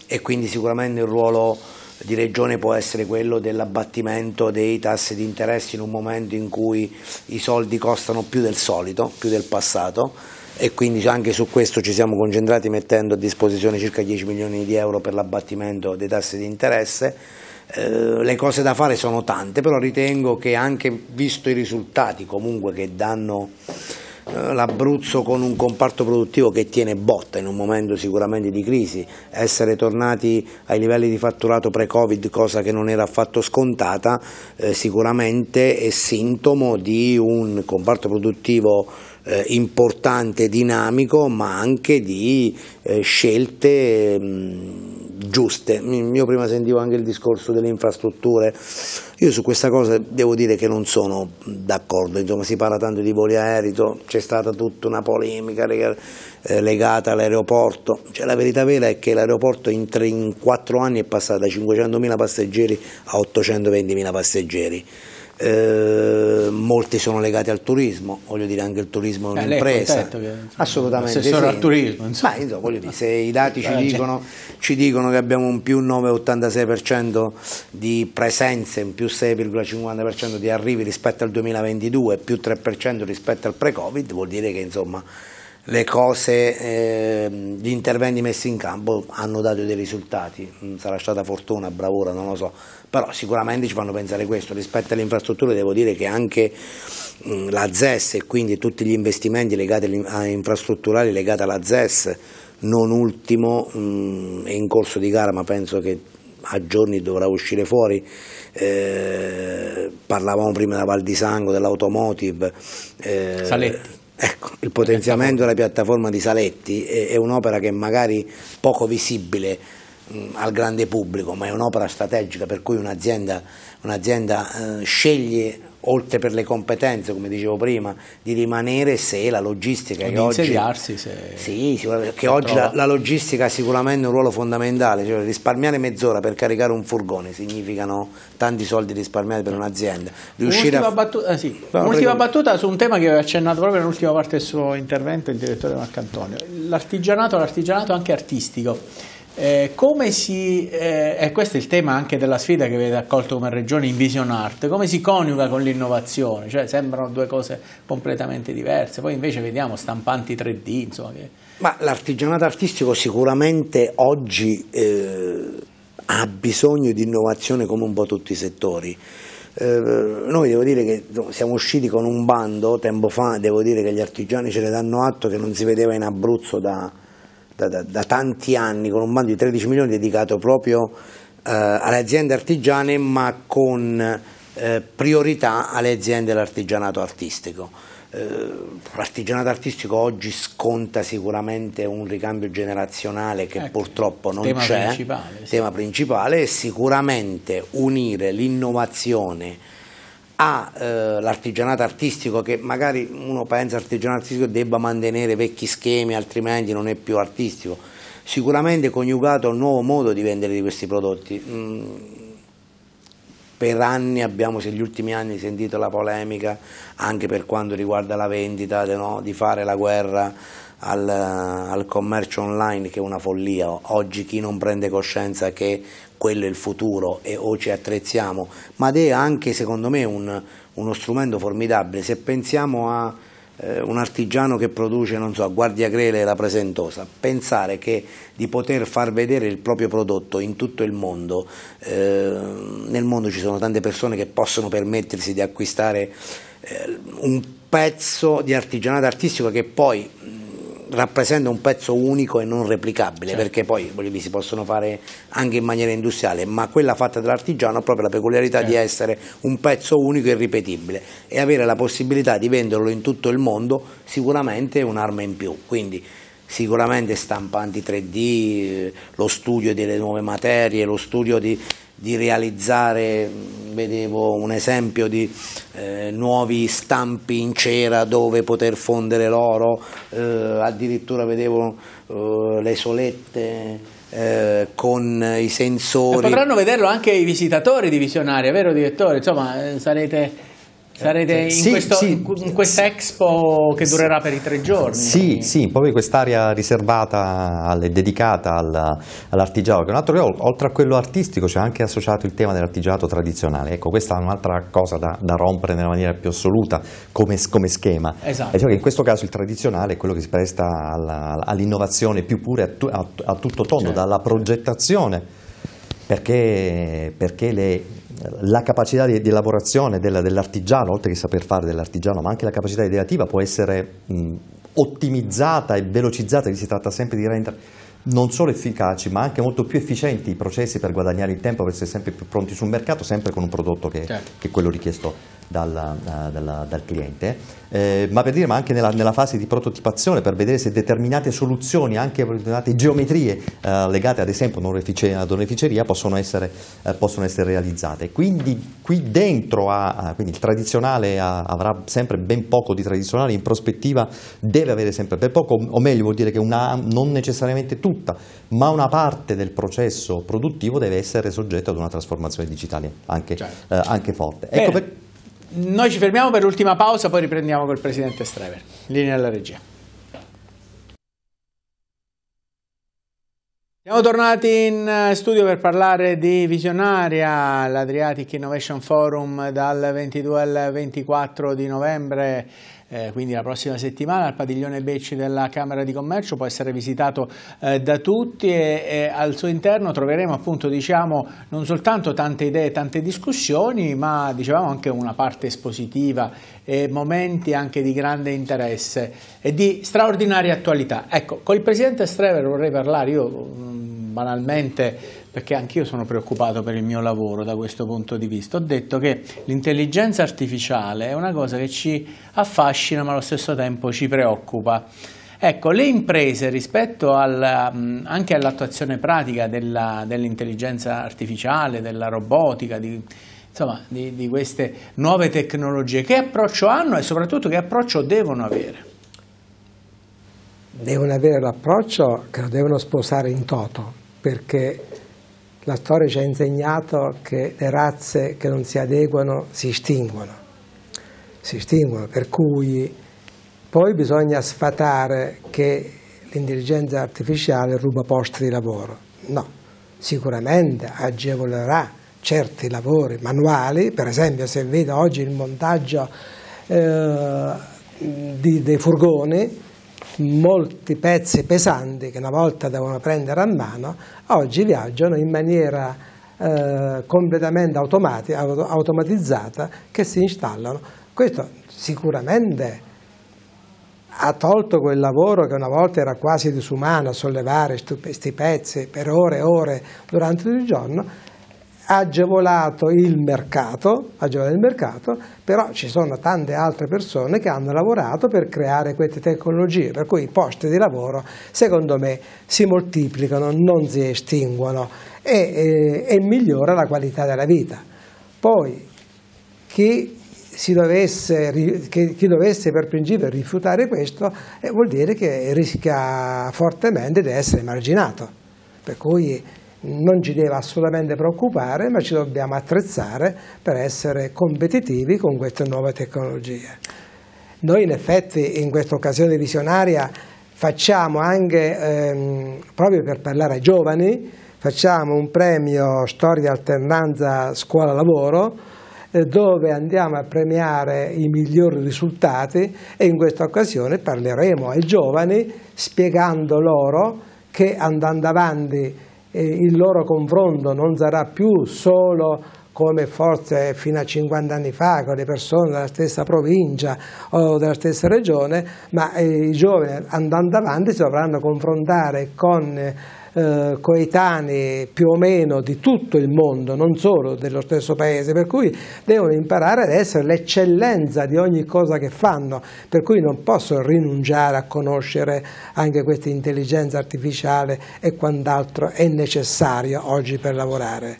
e quindi sicuramente il ruolo di regione può essere quello dell'abbattimento dei tassi di interesse in un momento in cui i soldi costano più del solito, più del passato e quindi anche su questo ci siamo concentrati mettendo a disposizione circa 10 milioni di euro per l'abbattimento dei tassi di interesse. Eh, le cose da fare sono tante, però ritengo che anche visto i risultati comunque che danno eh, l'Abruzzo con un comparto produttivo che tiene botta in un momento sicuramente di crisi, essere tornati ai livelli di fatturato pre-Covid, cosa che non era affatto scontata, eh, sicuramente è sintomo di un comparto produttivo eh, importante, dinamico, ma anche di eh, scelte mh, mm, giuste. Io prima sentivo anche il discorso delle infrastrutture, io su questa cosa devo dire che non sono d'accordo, insomma si parla tanto di voli aerei, c'è stata tutta una polemica eh, legata all'aeroporto, cioè, la verità vera è che l'aeroporto in, tre, in 4 anni è passato da 500.000 passeggeri a 820.000 passeggeri. Eh, molti sono legati al turismo, voglio dire anche il turismo è eh, un'impresa. Che, Assolutamente. Sì. al turismo. Insomma. Ma insomma, dire, se i dati ci eh, certo. dicono, ci dicono, che abbiamo un più 9,86% di presenze, un più 6,50% di arrivi rispetto al 2022, più 3% rispetto al pre-Covid, vuol dire che insomma le cose, eh, gli interventi messi in campo hanno dato dei risultati, mm, sarà stata fortuna, bravura, non lo so, però sicuramente ci fanno pensare questo, rispetto alle infrastrutture devo dire che anche mh, mm, la ZES e quindi tutti gli investimenti legati a infrastrutturali legati alla ZES, non ultimo mh, mm, è in corso di gara ma penso che a giorni dovrà uscire fuori, eh, parlavamo prima della Val di Sango, dell'automotive. Eh, Saletti. Ecco, il potenziamento della piattaforma di Saletti è, è un'opera che magari poco visibile mh, al grande pubblico, ma è un'opera strategica per cui un'azienda, un eh, sceglie oltre per le competenze, come dicevo prima, di rimanere se la logistica e che oggi, sì, che oggi la, la, logistica ha sicuramente un ruolo fondamentale, cioè risparmiare mezz'ora per caricare un furgone significano tanti soldi risparmiati per un'azienda. Un'ultima, battuta, eh, sì. un battuta, su un tema che aveva accennato proprio nell'ultima parte del suo intervento il direttore Marcantonio, l'artigianato, l'artigianato anche artistico. Eh, come si, eh, e questo è il tema anche della sfida che avete accolto come regione in Vision Art, come si coniuga con l'innovazione? Cioè sembrano due cose completamente diverse, poi invece vediamo stampanti 3D, insomma. Che... Ma l'artigianato artistico sicuramente oggi eh, ha bisogno di innovazione come un po' tutti i settori. Eh, noi devo dire che siamo usciti con un bando tempo fa, devo dire che gli artigiani ce ne danno atto che non si vedeva in Abruzzo da da, da, da tanti anni con un bando di 13 milioni dedicato proprio eh, alle aziende artigiane ma con eh, priorità alle aziende dell'artigianato artistico. Eh, l'artigianato artistico oggi sconta sicuramente un ricambio generazionale che ecco, purtroppo non tema c'è, principale, tema principale è sicuramente unire l'innovazione ha eh, l'artigianato artistico che magari uno pensa artigianato artistico debba mantenere vecchi schemi altrimenti non è più artistico sicuramente coniugato a un nuovo modo di vendere di questi prodotti mm. per anni abbiamo negli ultimi anni sentito la polemica anche per quanto riguarda la vendita no? di fare la guerra al, al, commercio online che è una follia. Oggi chi non prende coscienza che quello è il futuro e o ci attrezziamo, ma è anche secondo me un, uno strumento formidabile. Se pensiamo a eh, un artigiano che produce, non so, guardia grele e la presentosa, pensare che di poter far vedere il proprio prodotto in tutto il mondo, eh, nel mondo ci sono tante persone che possono permettersi di acquistare eh, un pezzo di artigianato artistico che poi rappresenta un pezzo unico e non replicabile, certo. perché poi quelli si possono fare anche in maniera industriale, ma quella fatta dall'artigiano ha proprio la peculiarità certo. di essere un pezzo unico e ripetibile e avere la possibilità di venderlo in tutto il mondo sicuramente è un'arma in più. Quindi, sicuramente stampanti 3D, eh, lo studio delle nuove materie, lo studio di di realizzare, vedevo un esempio di eh, nuovi stampi in cera dove poter fondere l'oro, eh, addirittura vedevo eh, le solette eh, con i sensori. E potranno vederlo anche i visitatori di Visionaria, vero direttore? Insomma, eh, sarete Sarete eh, in, sì, questo, sì, in questa expo che durerà per i tre giorni? Sì, sì, proprio quest'area riservata e dedicata all'artigianato, che è un altro oltre a quello artistico c'è anche associato il tema dell'artigianato tradizionale, ecco questa è un'altra cosa da, da, rompere nella maniera più assoluta come, come schema, esatto. diciamo in questo caso il tradizionale è quello che si presta all'innovazione più pure a, tu, a, a tutto tondo, certo. dalla progettazione perché, perché le, la capacità di, di elaborazione dell'artigiano, oltre che saper fare dell'artigiano, ma anche la capacità ideativa può essere mh, ottimizzata e velocizzata, si tratta sempre di rendere non solo efficaci ma anche molto più efficienti i processi per guadagnare il tempo, per essere sempre più pronti sul mercato, sempre con un prodotto che, certo. che è quello richiesto dalla, eh, dalla, dal cliente, eh, ma per dire, ma anche nella, nella, fase di prototipazione per vedere se determinate soluzioni, anche determinate geometrie eh, legate ad esempio ad un'oreficeria possono essere, eh, possono essere realizzate. Quindi qui dentro a, eh, quindi il tradizionale a, avrà sempre ben poco di tradizionale, in prospettiva deve avere sempre per poco, o meglio vuol dire che una, non necessariamente tutta, ma una parte del processo produttivo deve essere soggetto ad una trasformazione digitale anche, certo. Eh, anche forte. Ecco noi ci fermiamo per l'ultima pausa, poi riprendiamo col presidente Strever. Linea alla regia. Siamo tornati in eh, studio per parlare di Visionaria, l'Adriatic Innovation Forum dal 22 al 24 di novembre eh, quindi la prossima settimana al padiglione Becci della Camera di Commercio, può essere visitato eh, da tutti e, e, al suo interno troveremo appunto diciamo non soltanto tante idee, tante discussioni, ma dicevamo anche una parte espositiva e momenti anche di grande interesse e di straordinaria attualità. Ecco, col Presidente Strever vorrei parlare, io mm, banalmente perché anch'io sono preoccupato per il mio lavoro da questo punto di vista, ho detto che l'intelligenza artificiale è una cosa che ci affascina ma allo stesso tempo ci preoccupa. Ecco, le imprese rispetto al, mm, anche all'attuazione pratica dell'intelligenza dell artificiale, della robotica, di, insomma, di, di, queste nuove tecnologie, che approccio hanno e soprattutto che approccio devono avere? Devono avere l'approccio che lo devono sposare in toto, perché la storia ci ha insegnato che le razze che non si adeguano si estinguono, si estinguono, per cui poi bisogna sfatare che l'intelligenza artificiale ruba posti di lavoro. No, sicuramente agevolerà certi lavori manuali, per esempio se vedo oggi il montaggio eh, di, dei furgoni, molti pezzi pesanti che una volta devono prendere a mano, oggi viaggiano in maniera eh, completamente automatica, automatizzata che si installano. Questo sicuramente ha tolto quel lavoro che una volta era quasi disumano, sollevare questi pezzi per ore e ore durante il giorno, agevolato il mercato, agevolato il mercato, però ci sono tante altre persone che hanno lavorato per creare queste tecnologie, per cui i posti di lavoro secondo me si moltiplicano, non si estinguono e, e, e migliora la qualità della vita. Poi chi dovesse, che, chi dovesse per principio rifiutare questo eh, vuol dire che rischia fortemente di essere emarginato, per cui non ci deve assolutamente preoccupare, ma ci dobbiamo attrezzare per essere competitivi con queste nuove tecnologie. Noi in effetti in questa occasione visionaria facciamo anche, ehm, proprio per parlare ai giovani, facciamo un premio Storia Alternanza Scuola-Lavoro, eh, dove andiamo a premiare i migliori risultati e in questa occasione parleremo ai giovani spiegando loro che andando avanti eh, il loro confronto non sarà più solo come forse fino a 50 anni fa con le persone della stessa provincia o della stessa regione, ma eh, i giovani andando avanti si dovranno confrontare con eh, eh, coetanei più o meno di tutto il mondo, non solo dello stesso paese, per cui devono imparare ad essere l'eccellenza di ogni cosa che fanno, per cui non possono rinunciare a conoscere anche questa intelligenza artificiale e quant'altro è necessario oggi per lavorare.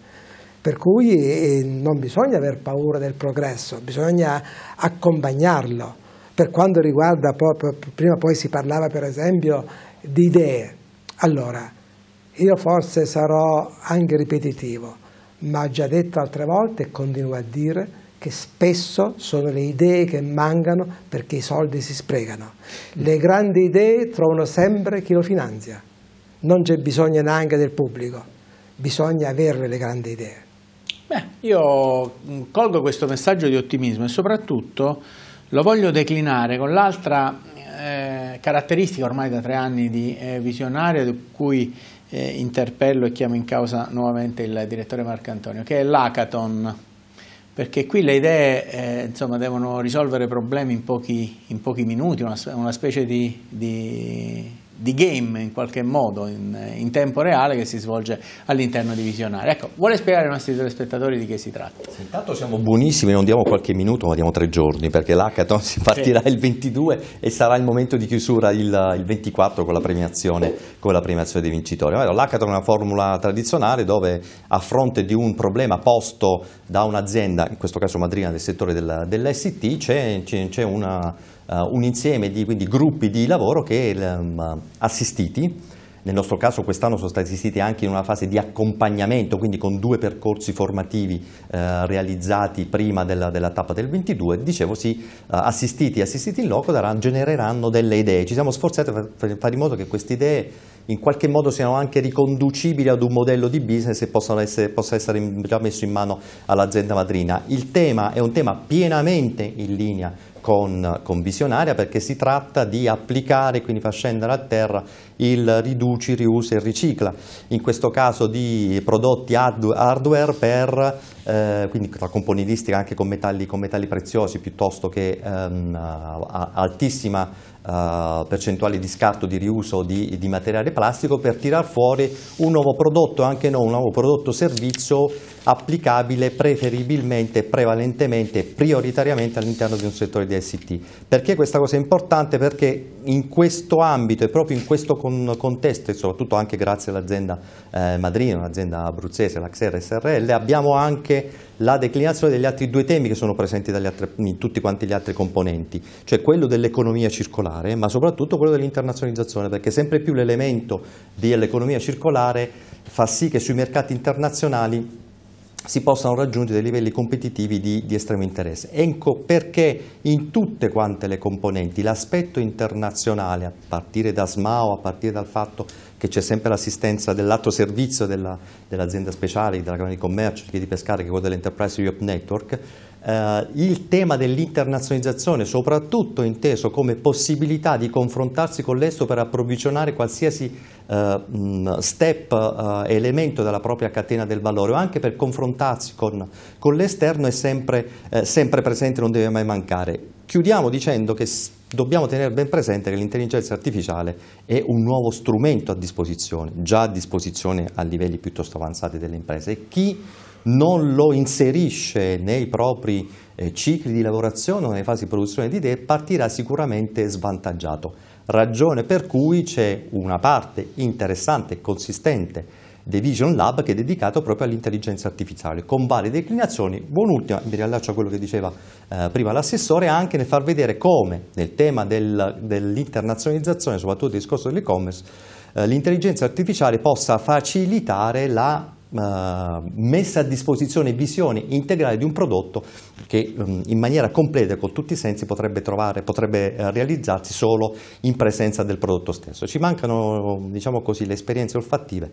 Per cui eh, non bisogna aver paura del progresso, bisogna accompagnarlo. Per quanto riguarda proprio, prima poi si parlava per esempio di idee. Allora, io forse sarò anche ripetitivo, ma ho già detto altre volte e continuo a dire che spesso sono le idee che mancano perché i soldi si sprecano. Le grandi idee trovano sempre chi lo finanzia. Non c'è bisogno neanche del pubblico, bisogna avere le grandi idee. Beh, io mm, colgo questo messaggio di ottimismo e soprattutto lo voglio declinare con l'altra eh, caratteristica ormai da tre anni di eh, visionario di cui eh, interpello e chiamo in causa nuovamente il direttore Marco Antonio, che è l'hackathon, perché qui le idee eh, insomma, devono risolvere problemi in pochi, in pochi minuti, una, una specie di, di di game in qualche modo in, in tempo reale che si svolge all'interno di Visionari. Ecco, vuole spiegare ai nostri telespettatori di che si tratta? Se intanto siamo buonissimi, non diamo qualche minuto ma diamo tre giorni perché l'hackathon si partirà sì. il 22 e sarà il momento di chiusura il, il 24 con la premiazione, con la premiazione dei vincitori. l'hackathon è una formula tradizionale dove a fronte di un problema posto da un'azienda, in questo caso madrina del settore dell'ST, c'è una eh, un insieme di quindi, gruppi di lavoro che ehm, assistiti, nel nostro caso quest'anno sono stati assistiti anche in una fase di accompagnamento, quindi con due percorsi formativi eh, realizzati prima della, della, tappa del 22, dicevo sì, eh, assistiti e assistiti in loco daranno, genereranno delle idee. Ci siamo sforzati per fare in modo che queste idee in qualche modo siano anche riconducibili ad un modello di business e essere, possa essere già messo in mano all'azienda madrina. Il tema è un tema pienamente in linea con, con visionaria perché si tratta di applicare, quindi far scendere a terra il riduci, riusa e ricicla, in questo caso di prodotti hardware per, eh, quindi tra componentistica anche con metalli, con metalli preziosi piuttosto che ehm, altissima uh, percentuali di scarto, di riuso di, di materiale plastico per tirar fuori un nuovo prodotto, anche no, un nuovo prodotto servizio applicabile preferibilmente, prevalentemente, prioritariamente all'interno di un settore di ICT. Perché questa cosa è importante? Perché in questo ambito e proprio in questo con contesto, e soprattutto anche grazie all'azienda eh, madrina, un'azienda abruzzese, l'Axer SRL, abbiamo anche la declinazione degli altri due temi che sono presenti altri, in tutti quanti gli altri componenti, cioè quello dell'economia circolare, ma soprattutto quello dell'internazionalizzazione, perché sempre più l'elemento dell'economia circolare fa sì che sui mercati internazionali si possano raggiungere dei livelli competitivi di, di, estremo interesse. Ecco perché in tutte quante le componenti l'aspetto internazionale, a partire da SMAO, a partire dal fatto che c'è sempre l'assistenza dell'altro servizio dell'azienda dell speciale, della Camera di Commercio, di Pescare, che è quello dell'Enterprise Europe Network, eh, il tema dell'internazionalizzazione, soprattutto inteso come possibilità di confrontarsi con l'estero per approvvigionare qualsiasi eh, step, eh, elemento della propria catena del valore, o anche per confrontarsi con, con l'esterno è sempre, eh, sempre presente, non deve mai mancare. Chiudiamo dicendo che dobbiamo tenere ben presente che l'intelligenza artificiale è un nuovo strumento a disposizione, già a disposizione a livelli piuttosto avanzati delle imprese. E chi non lo inserisce nei propri eh, cicli di lavorazione o nelle fasi di produzione di idee, partirà sicuramente svantaggiato. Ragione per cui c'è una parte interessante e consistente The Vision Lab che è dedicato proprio all'intelligenza artificiale con varie declinazioni. Buon'ultima, mi riallaccio a quello che diceva eh, prima l'assessore, anche nel far vedere come nel tema del, dell'internazionalizzazione, soprattutto il discorso dell'e-commerce, eh, l'intelligenza artificiale possa facilitare la eh, messa a disposizione visione integrale di un prodotto che ehm, in maniera completa e con tutti i sensi potrebbe, trovare, potrebbe eh, realizzarsi solo in presenza del prodotto stesso. Ci mancano diciamo così, le esperienze olfattive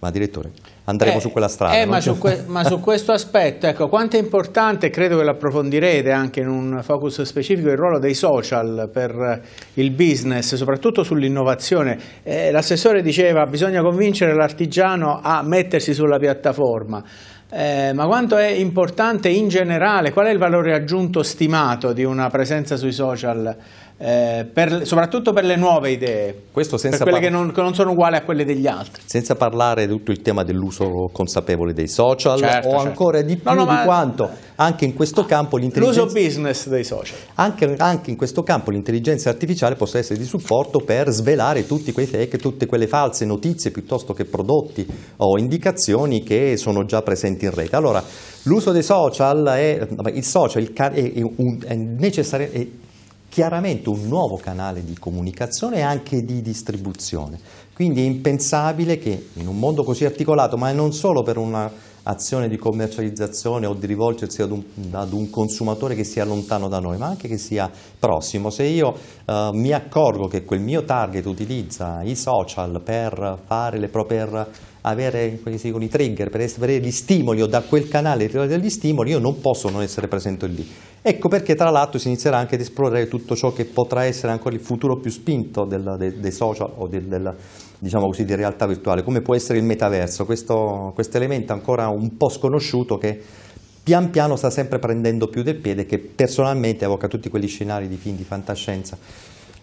ma direttore, andremo eh, su quella strada. Eh, ma, su que ma, su questo aspetto, ecco, quanto è importante, credo che lo approfondirete anche in un focus specifico, il ruolo dei social per il business, soprattutto sull'innovazione. Eh, L'assessore diceva che bisogna convincere l'artigiano a mettersi sulla piattaforma. Eh, ma quanto è importante in generale, qual è il valore aggiunto stimato di una presenza sui social eh, per, soprattutto per le nuove idee, Questo senza per quelle che non, che non, sono uguali a quelle degli altri. Senza parlare di tutto il tema dell'uso consapevole dei social certo, o certo. ancora di più no, no, di ma... quanto anche in questo campo l'intelligenza... L'uso business dei social. Anche, anche in questo campo l'intelligenza artificiale possa essere di supporto per svelare tutti quei fake, tutte quelle false notizie piuttosto che prodotti o indicazioni che sono già presenti in rete. Allora, l'uso dei social è, vabbè, il social è, un, è necessario... È, chiaramente un nuovo canale di comunicazione e anche di distribuzione. Quindi è impensabile che in un mondo così articolato, ma non solo per un'azione di commercializzazione o di rivolgersi ad un, ad un, consumatore che sia lontano da noi, ma anche che sia prossimo. Se io eh, mi accorgo che quel mio target utilizza i social per, fare le, proprie avere quelli si dicono i trigger, per avere gli stimoli o da quel canale ritirare degli stimoli, io non posso non essere presente lì. Ecco perché tra l'altro si inizierà anche ad esplorare tutto ciò che potrà essere ancora il futuro più spinto del, de, dei social o del, della, diciamo così, di realtà virtuale, come può essere il metaverso, questo quest elemento ancora un po' sconosciuto che pian piano sta sempre prendendo più del piede, che personalmente evoca tutti quegli scenari di film di fantascienza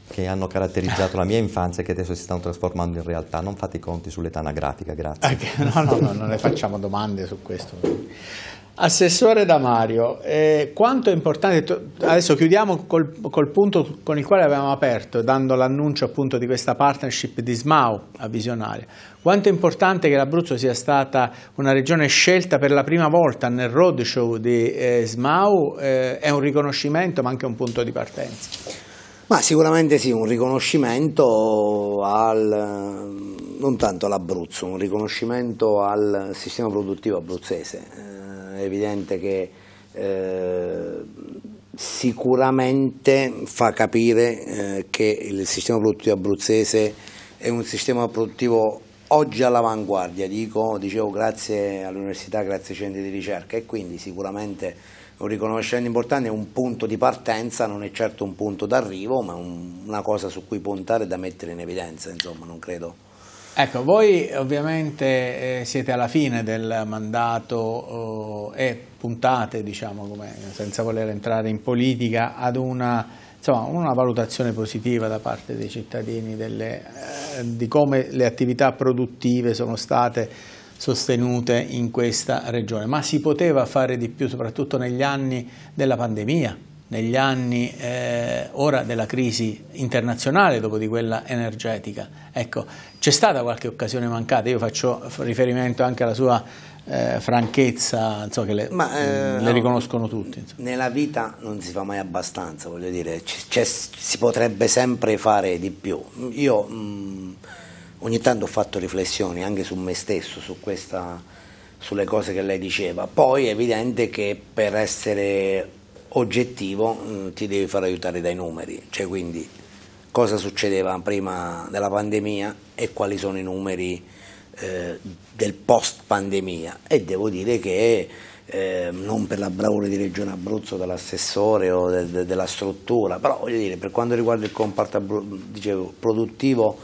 che hanno caratterizzato la mia infanzia e che adesso si stanno trasformando in realtà. Non fate i conti sull'età anagrafica, grazie. Okay, no, no, no, non le facciamo domande su questo. Assessore Damario, eh, quanto è importante, adesso chiudiamo col, col, punto con il quale avevamo aperto, dando l'annuncio appunto di questa partnership di SMAU a Visionaria, quanto è importante che l'Abruzzo sia stata una regione scelta per la prima volta nel roadshow di eh, SMAU, eh, è un riconoscimento ma anche un punto di partenza. Ma sicuramente sì, un riconoscimento al, non tanto all'Abruzzo, un riconoscimento al sistema produttivo abruzzese. Eh, è evidente che eh, sicuramente fa capire eh, che il sistema produttivo abruzzese è un sistema produttivo oggi all'avanguardia, dicevo grazie all'università, grazie ai centri di ricerca e quindi sicuramente un riconoscimento importante è un punto di partenza, non è certo un punto d'arrivo, ma un, una cosa su cui puntare e da mettere in evidenza, insomma, non credo. Ecco, voi ovviamente eh, siete alla fine del mandato eh, e puntate, diciamo, senza voler entrare in politica, ad una, insomma, una valutazione positiva da parte dei cittadini delle, eh, di come le attività produttive sono state sostenute in questa regione, ma si poteva fare di più soprattutto negli anni della pandemia, negli anni eh, ora della crisi internazionale dopo di quella energetica. Ecco, c'è stata qualche occasione mancata, io faccio riferimento anche alla sua eh, franchezza, so, che le, Ma, eh, le riconoscono tutti. Insomma. Nella vita non si fa mai abbastanza, voglio dire, c si potrebbe sempre fare di più. Io... Mh, ogni tanto ho fatto riflessioni anche su me stesso, su questa, sulle cose che lei diceva. Poi è evidente che per essere oggettivo mh, mm, ti devi far aiutare dai numeri, cioè quindi cosa succedeva prima della pandemia e quali sono i numeri eh, del post pandemia e devo dire che eh, non per la bravura di Regione Abruzzo dell'assessore o de, de, della struttura, però voglio dire per quanto riguarda il comparto dicevo, produttivo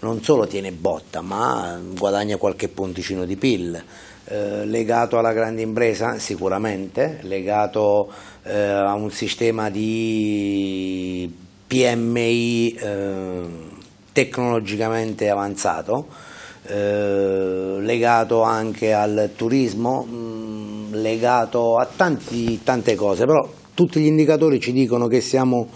non solo tiene botta ma guadagna qualche punticino di PIL. Eh, legato alla grande impresa sicuramente, legato eh, a un sistema di PMI eh, tecnologicamente avanzato, eh, legato anche al turismo, mh, mm, legato a tanti, tante cose, però tutti gli indicatori ci dicono che siamo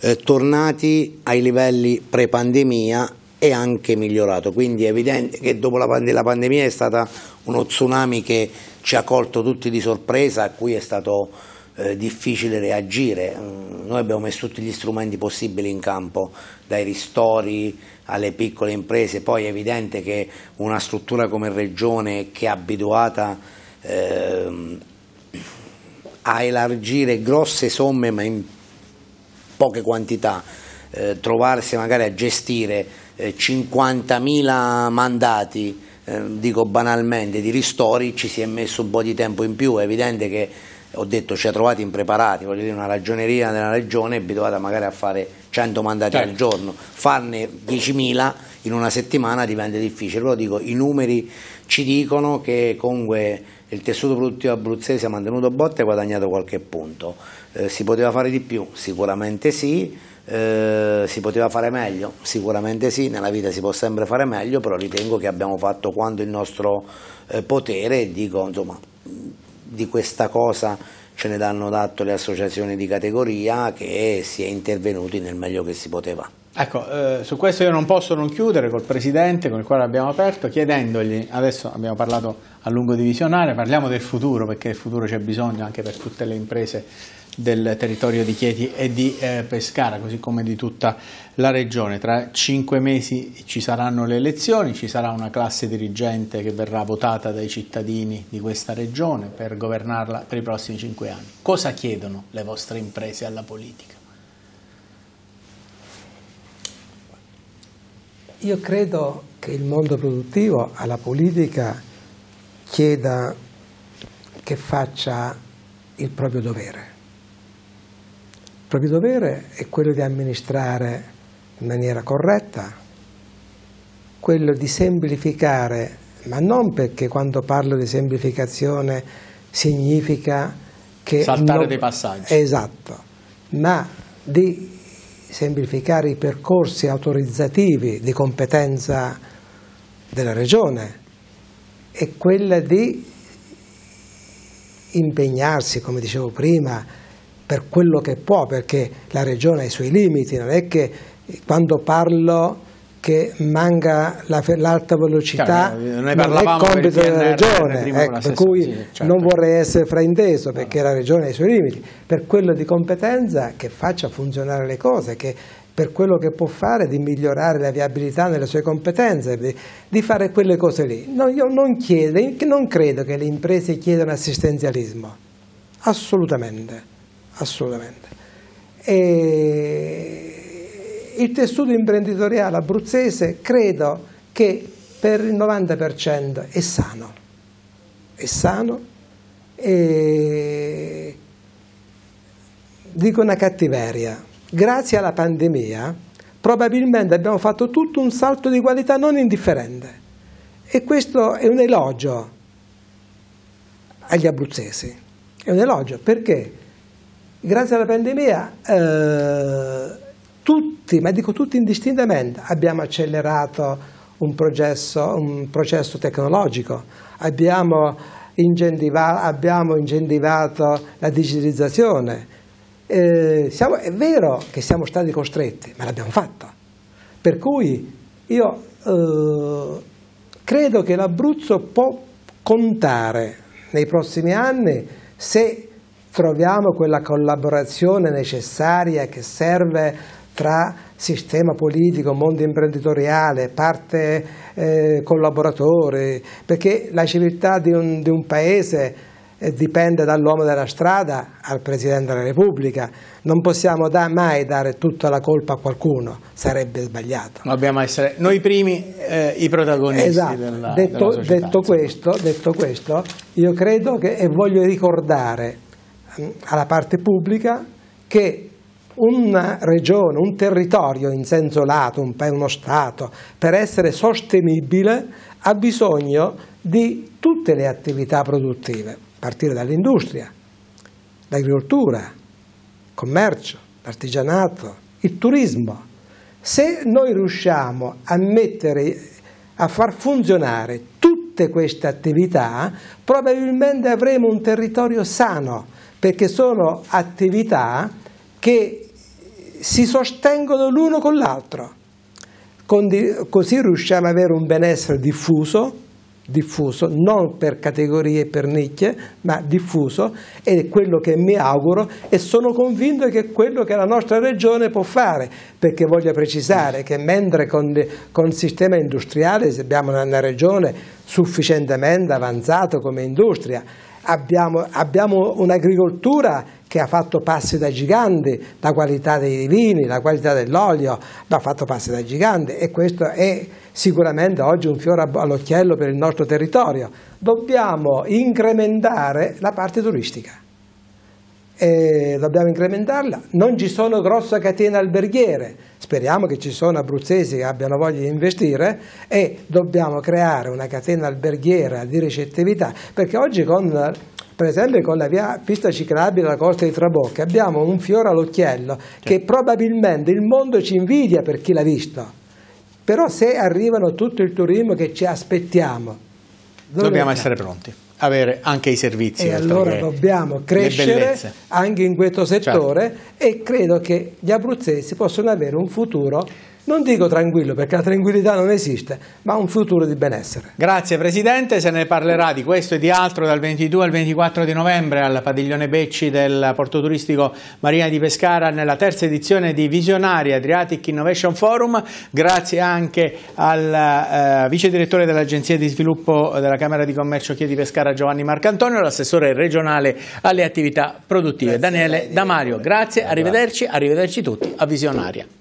eh, tornati ai livelli pre-pandemia e anche migliorato, quindi è evidente che dopo la, pand la pandemia è stato uno tsunami che ci ha colto tutti di sorpresa, a cui è stato eh, difficile reagire. Mm, noi abbiamo messo tutti gli strumenti possibili in campo, dai ristori alle piccole imprese, poi è evidente che una struttura come Regione che è abituata eh, a elargire grosse somme ma in poche quantità, eh, trovarsi magari a gestire 50.000 eh, mandati, eh, dico banalmente, di ristori, ci si è messo un po' di tempo in più, è evidente che ho detto ci ha trovati impreparati, voglio dire una ragioneria della regione è abituata magari a fare 100 mandati certo. al giorno, farne 10.000 in una settimana diventa difficile, però dico i numeri ci dicono che comunque il tessuto produttivo abruzzese ha mantenuto botte e guadagnato qualche punto, eh, si poteva fare di più? Sicuramente sì, eh, si poteva fare meglio? Sicuramente sì, nella vita si può sempre fare meglio, però ritengo che abbiamo fatto quanto il nostro eh, potere e dico, insomma, di questa cosa ce ne danno dato le associazioni di categoria che si è intervenuti nel meglio che si poteva. Ecco, eh, su questo io non posso non chiudere col Presidente con il quale abbiamo aperto chiedendogli, adesso abbiamo parlato a lungo di parliamo del futuro perché il futuro c'è bisogno anche per tutte le imprese del territorio di Chieti e di eh, Pescara, così come di tutta la regione. Tra cinque mesi ci saranno le elezioni, ci sarà una classe dirigente che verrà votata dai cittadini di questa regione per governarla per i prossimi cinque anni. Cosa chiedono le vostre imprese alla politica? Io credo che il mondo produttivo alla politica chieda che faccia il proprio dovere proprio dovere è quello di amministrare in maniera corretta, quello di semplificare, ma non perché quando parlo di semplificazione significa che... Saltare non... dei passaggi. Esatto, ma di semplificare i percorsi autorizzativi di competenza della Regione e quella di impegnarsi, come dicevo prima, per quello che può, perché la regione ha i suoi limiti, non è che quando parlo che manca l'alta la, velocità cioè, non è compito della regione, ecco, per cui certo. non vorrei essere frainteso perché no. la regione ha i suoi limiti, per quello di competenza che faccia funzionare le cose, che per quello che può fare di migliorare la viabilità nelle sue competenze, di, di fare quelle cose lì. No, io non, chiedo, non credo che le imprese chiedano assistenzialismo, assolutamente assolutamente. E il tessuto imprenditoriale abruzzese credo che per il 90% è sano, è sano e dico una cattiveria. Grazie alla pandemia probabilmente abbiamo fatto tutto un salto di qualità non indifferente e questo è un elogio agli abruzzesi, è un elogio perché Grazie alla pandemia eh, tutti, ma dico tutti indistintamente, abbiamo accelerato un processo, un processo tecnologico, abbiamo, incentiva, abbiamo, incentivato la digitalizzazione. Eh, siamo, è vero che siamo stati costretti, ma l'abbiamo fatto. Per cui io eh, credo che l'Abruzzo può contare nei prossimi anni se troviamo quella collaborazione necessaria che serve tra sistema politico, mondo imprenditoriale, parte eh, collaboratore, perché la civiltà di un, di un paese eh, dipende dall'uomo della strada al Presidente della Repubblica. Non possiamo da, mai dare tutta la colpa a qualcuno, sarebbe sbagliato. Dobbiamo essere noi primi eh, i protagonisti esatto. della, detto, della società, detto, questo, detto questo, io credo che, e voglio ricordare alla parte pubblica che una regione, un territorio in senso lato, un uno Stato, per essere sostenibile ha bisogno di tutte le attività produttive, a partire dall'industria, l'agricoltura, il commercio, l'artigianato, il turismo. Se noi riusciamo a mettere, a far funzionare tutte queste attività, probabilmente avremo un territorio sano, perché sono attività che si sostengono l'uno con l'altro, così riusciamo ad avere un benessere diffuso, diffuso, non per categorie e per nicchie, ma diffuso, ed è quello che mi auguro e sono convinto che è quello che la nostra regione può fare, perché voglio precisare che mentre con, con il sistema industriale se abbiamo una regione sufficientemente avanzata come industria, Abbiamo, abbiamo un'agricoltura che ha fatto passi da giganti, la qualità dei vini, la qualità dell'olio, ha fatto passi da giganti e questo è sicuramente oggi un fiore all'occhiello per il nostro territorio. Dobbiamo incrementare la parte turistica eh, dobbiamo incrementarla, non ci sono grosse catene alberghiere, speriamo che ci sono abruzzesi che abbiano voglia di investire e dobbiamo creare una catena alberghiera di ricettività, perché oggi con per esempio con la via pista ciclabile alla costa di Trabocca abbiamo un fiore all'occhiello certo. che probabilmente il mondo ci invidia per chi l'ha visto però se arrivano tutto il turismo che ci aspettiamo dobbiamo essere pronti avere anche i servizi. E allora dobbiamo crescere anche in questo certo. settore certo. e credo che gli abruzzesi possano avere un futuro non dico tranquillo perché la tranquillità non esiste, ma un futuro di benessere. Grazie Presidente, se ne parlerà di questo e di altro dal 22 al 24 di novembre al padiglione Becci del porto turistico Marina di Pescara nella terza edizione di Visionari Adriatic Innovation Forum, grazie anche al eh, Vice Direttore dell'Agenzia di Sviluppo della Camera di Commercio Chiedi Pescara Giovanni Marcantonio e all'assessore regionale alle attività produttive grazie, Daniele Damario. Grazie, arrivederci, arrivederci tutti a Visionaria.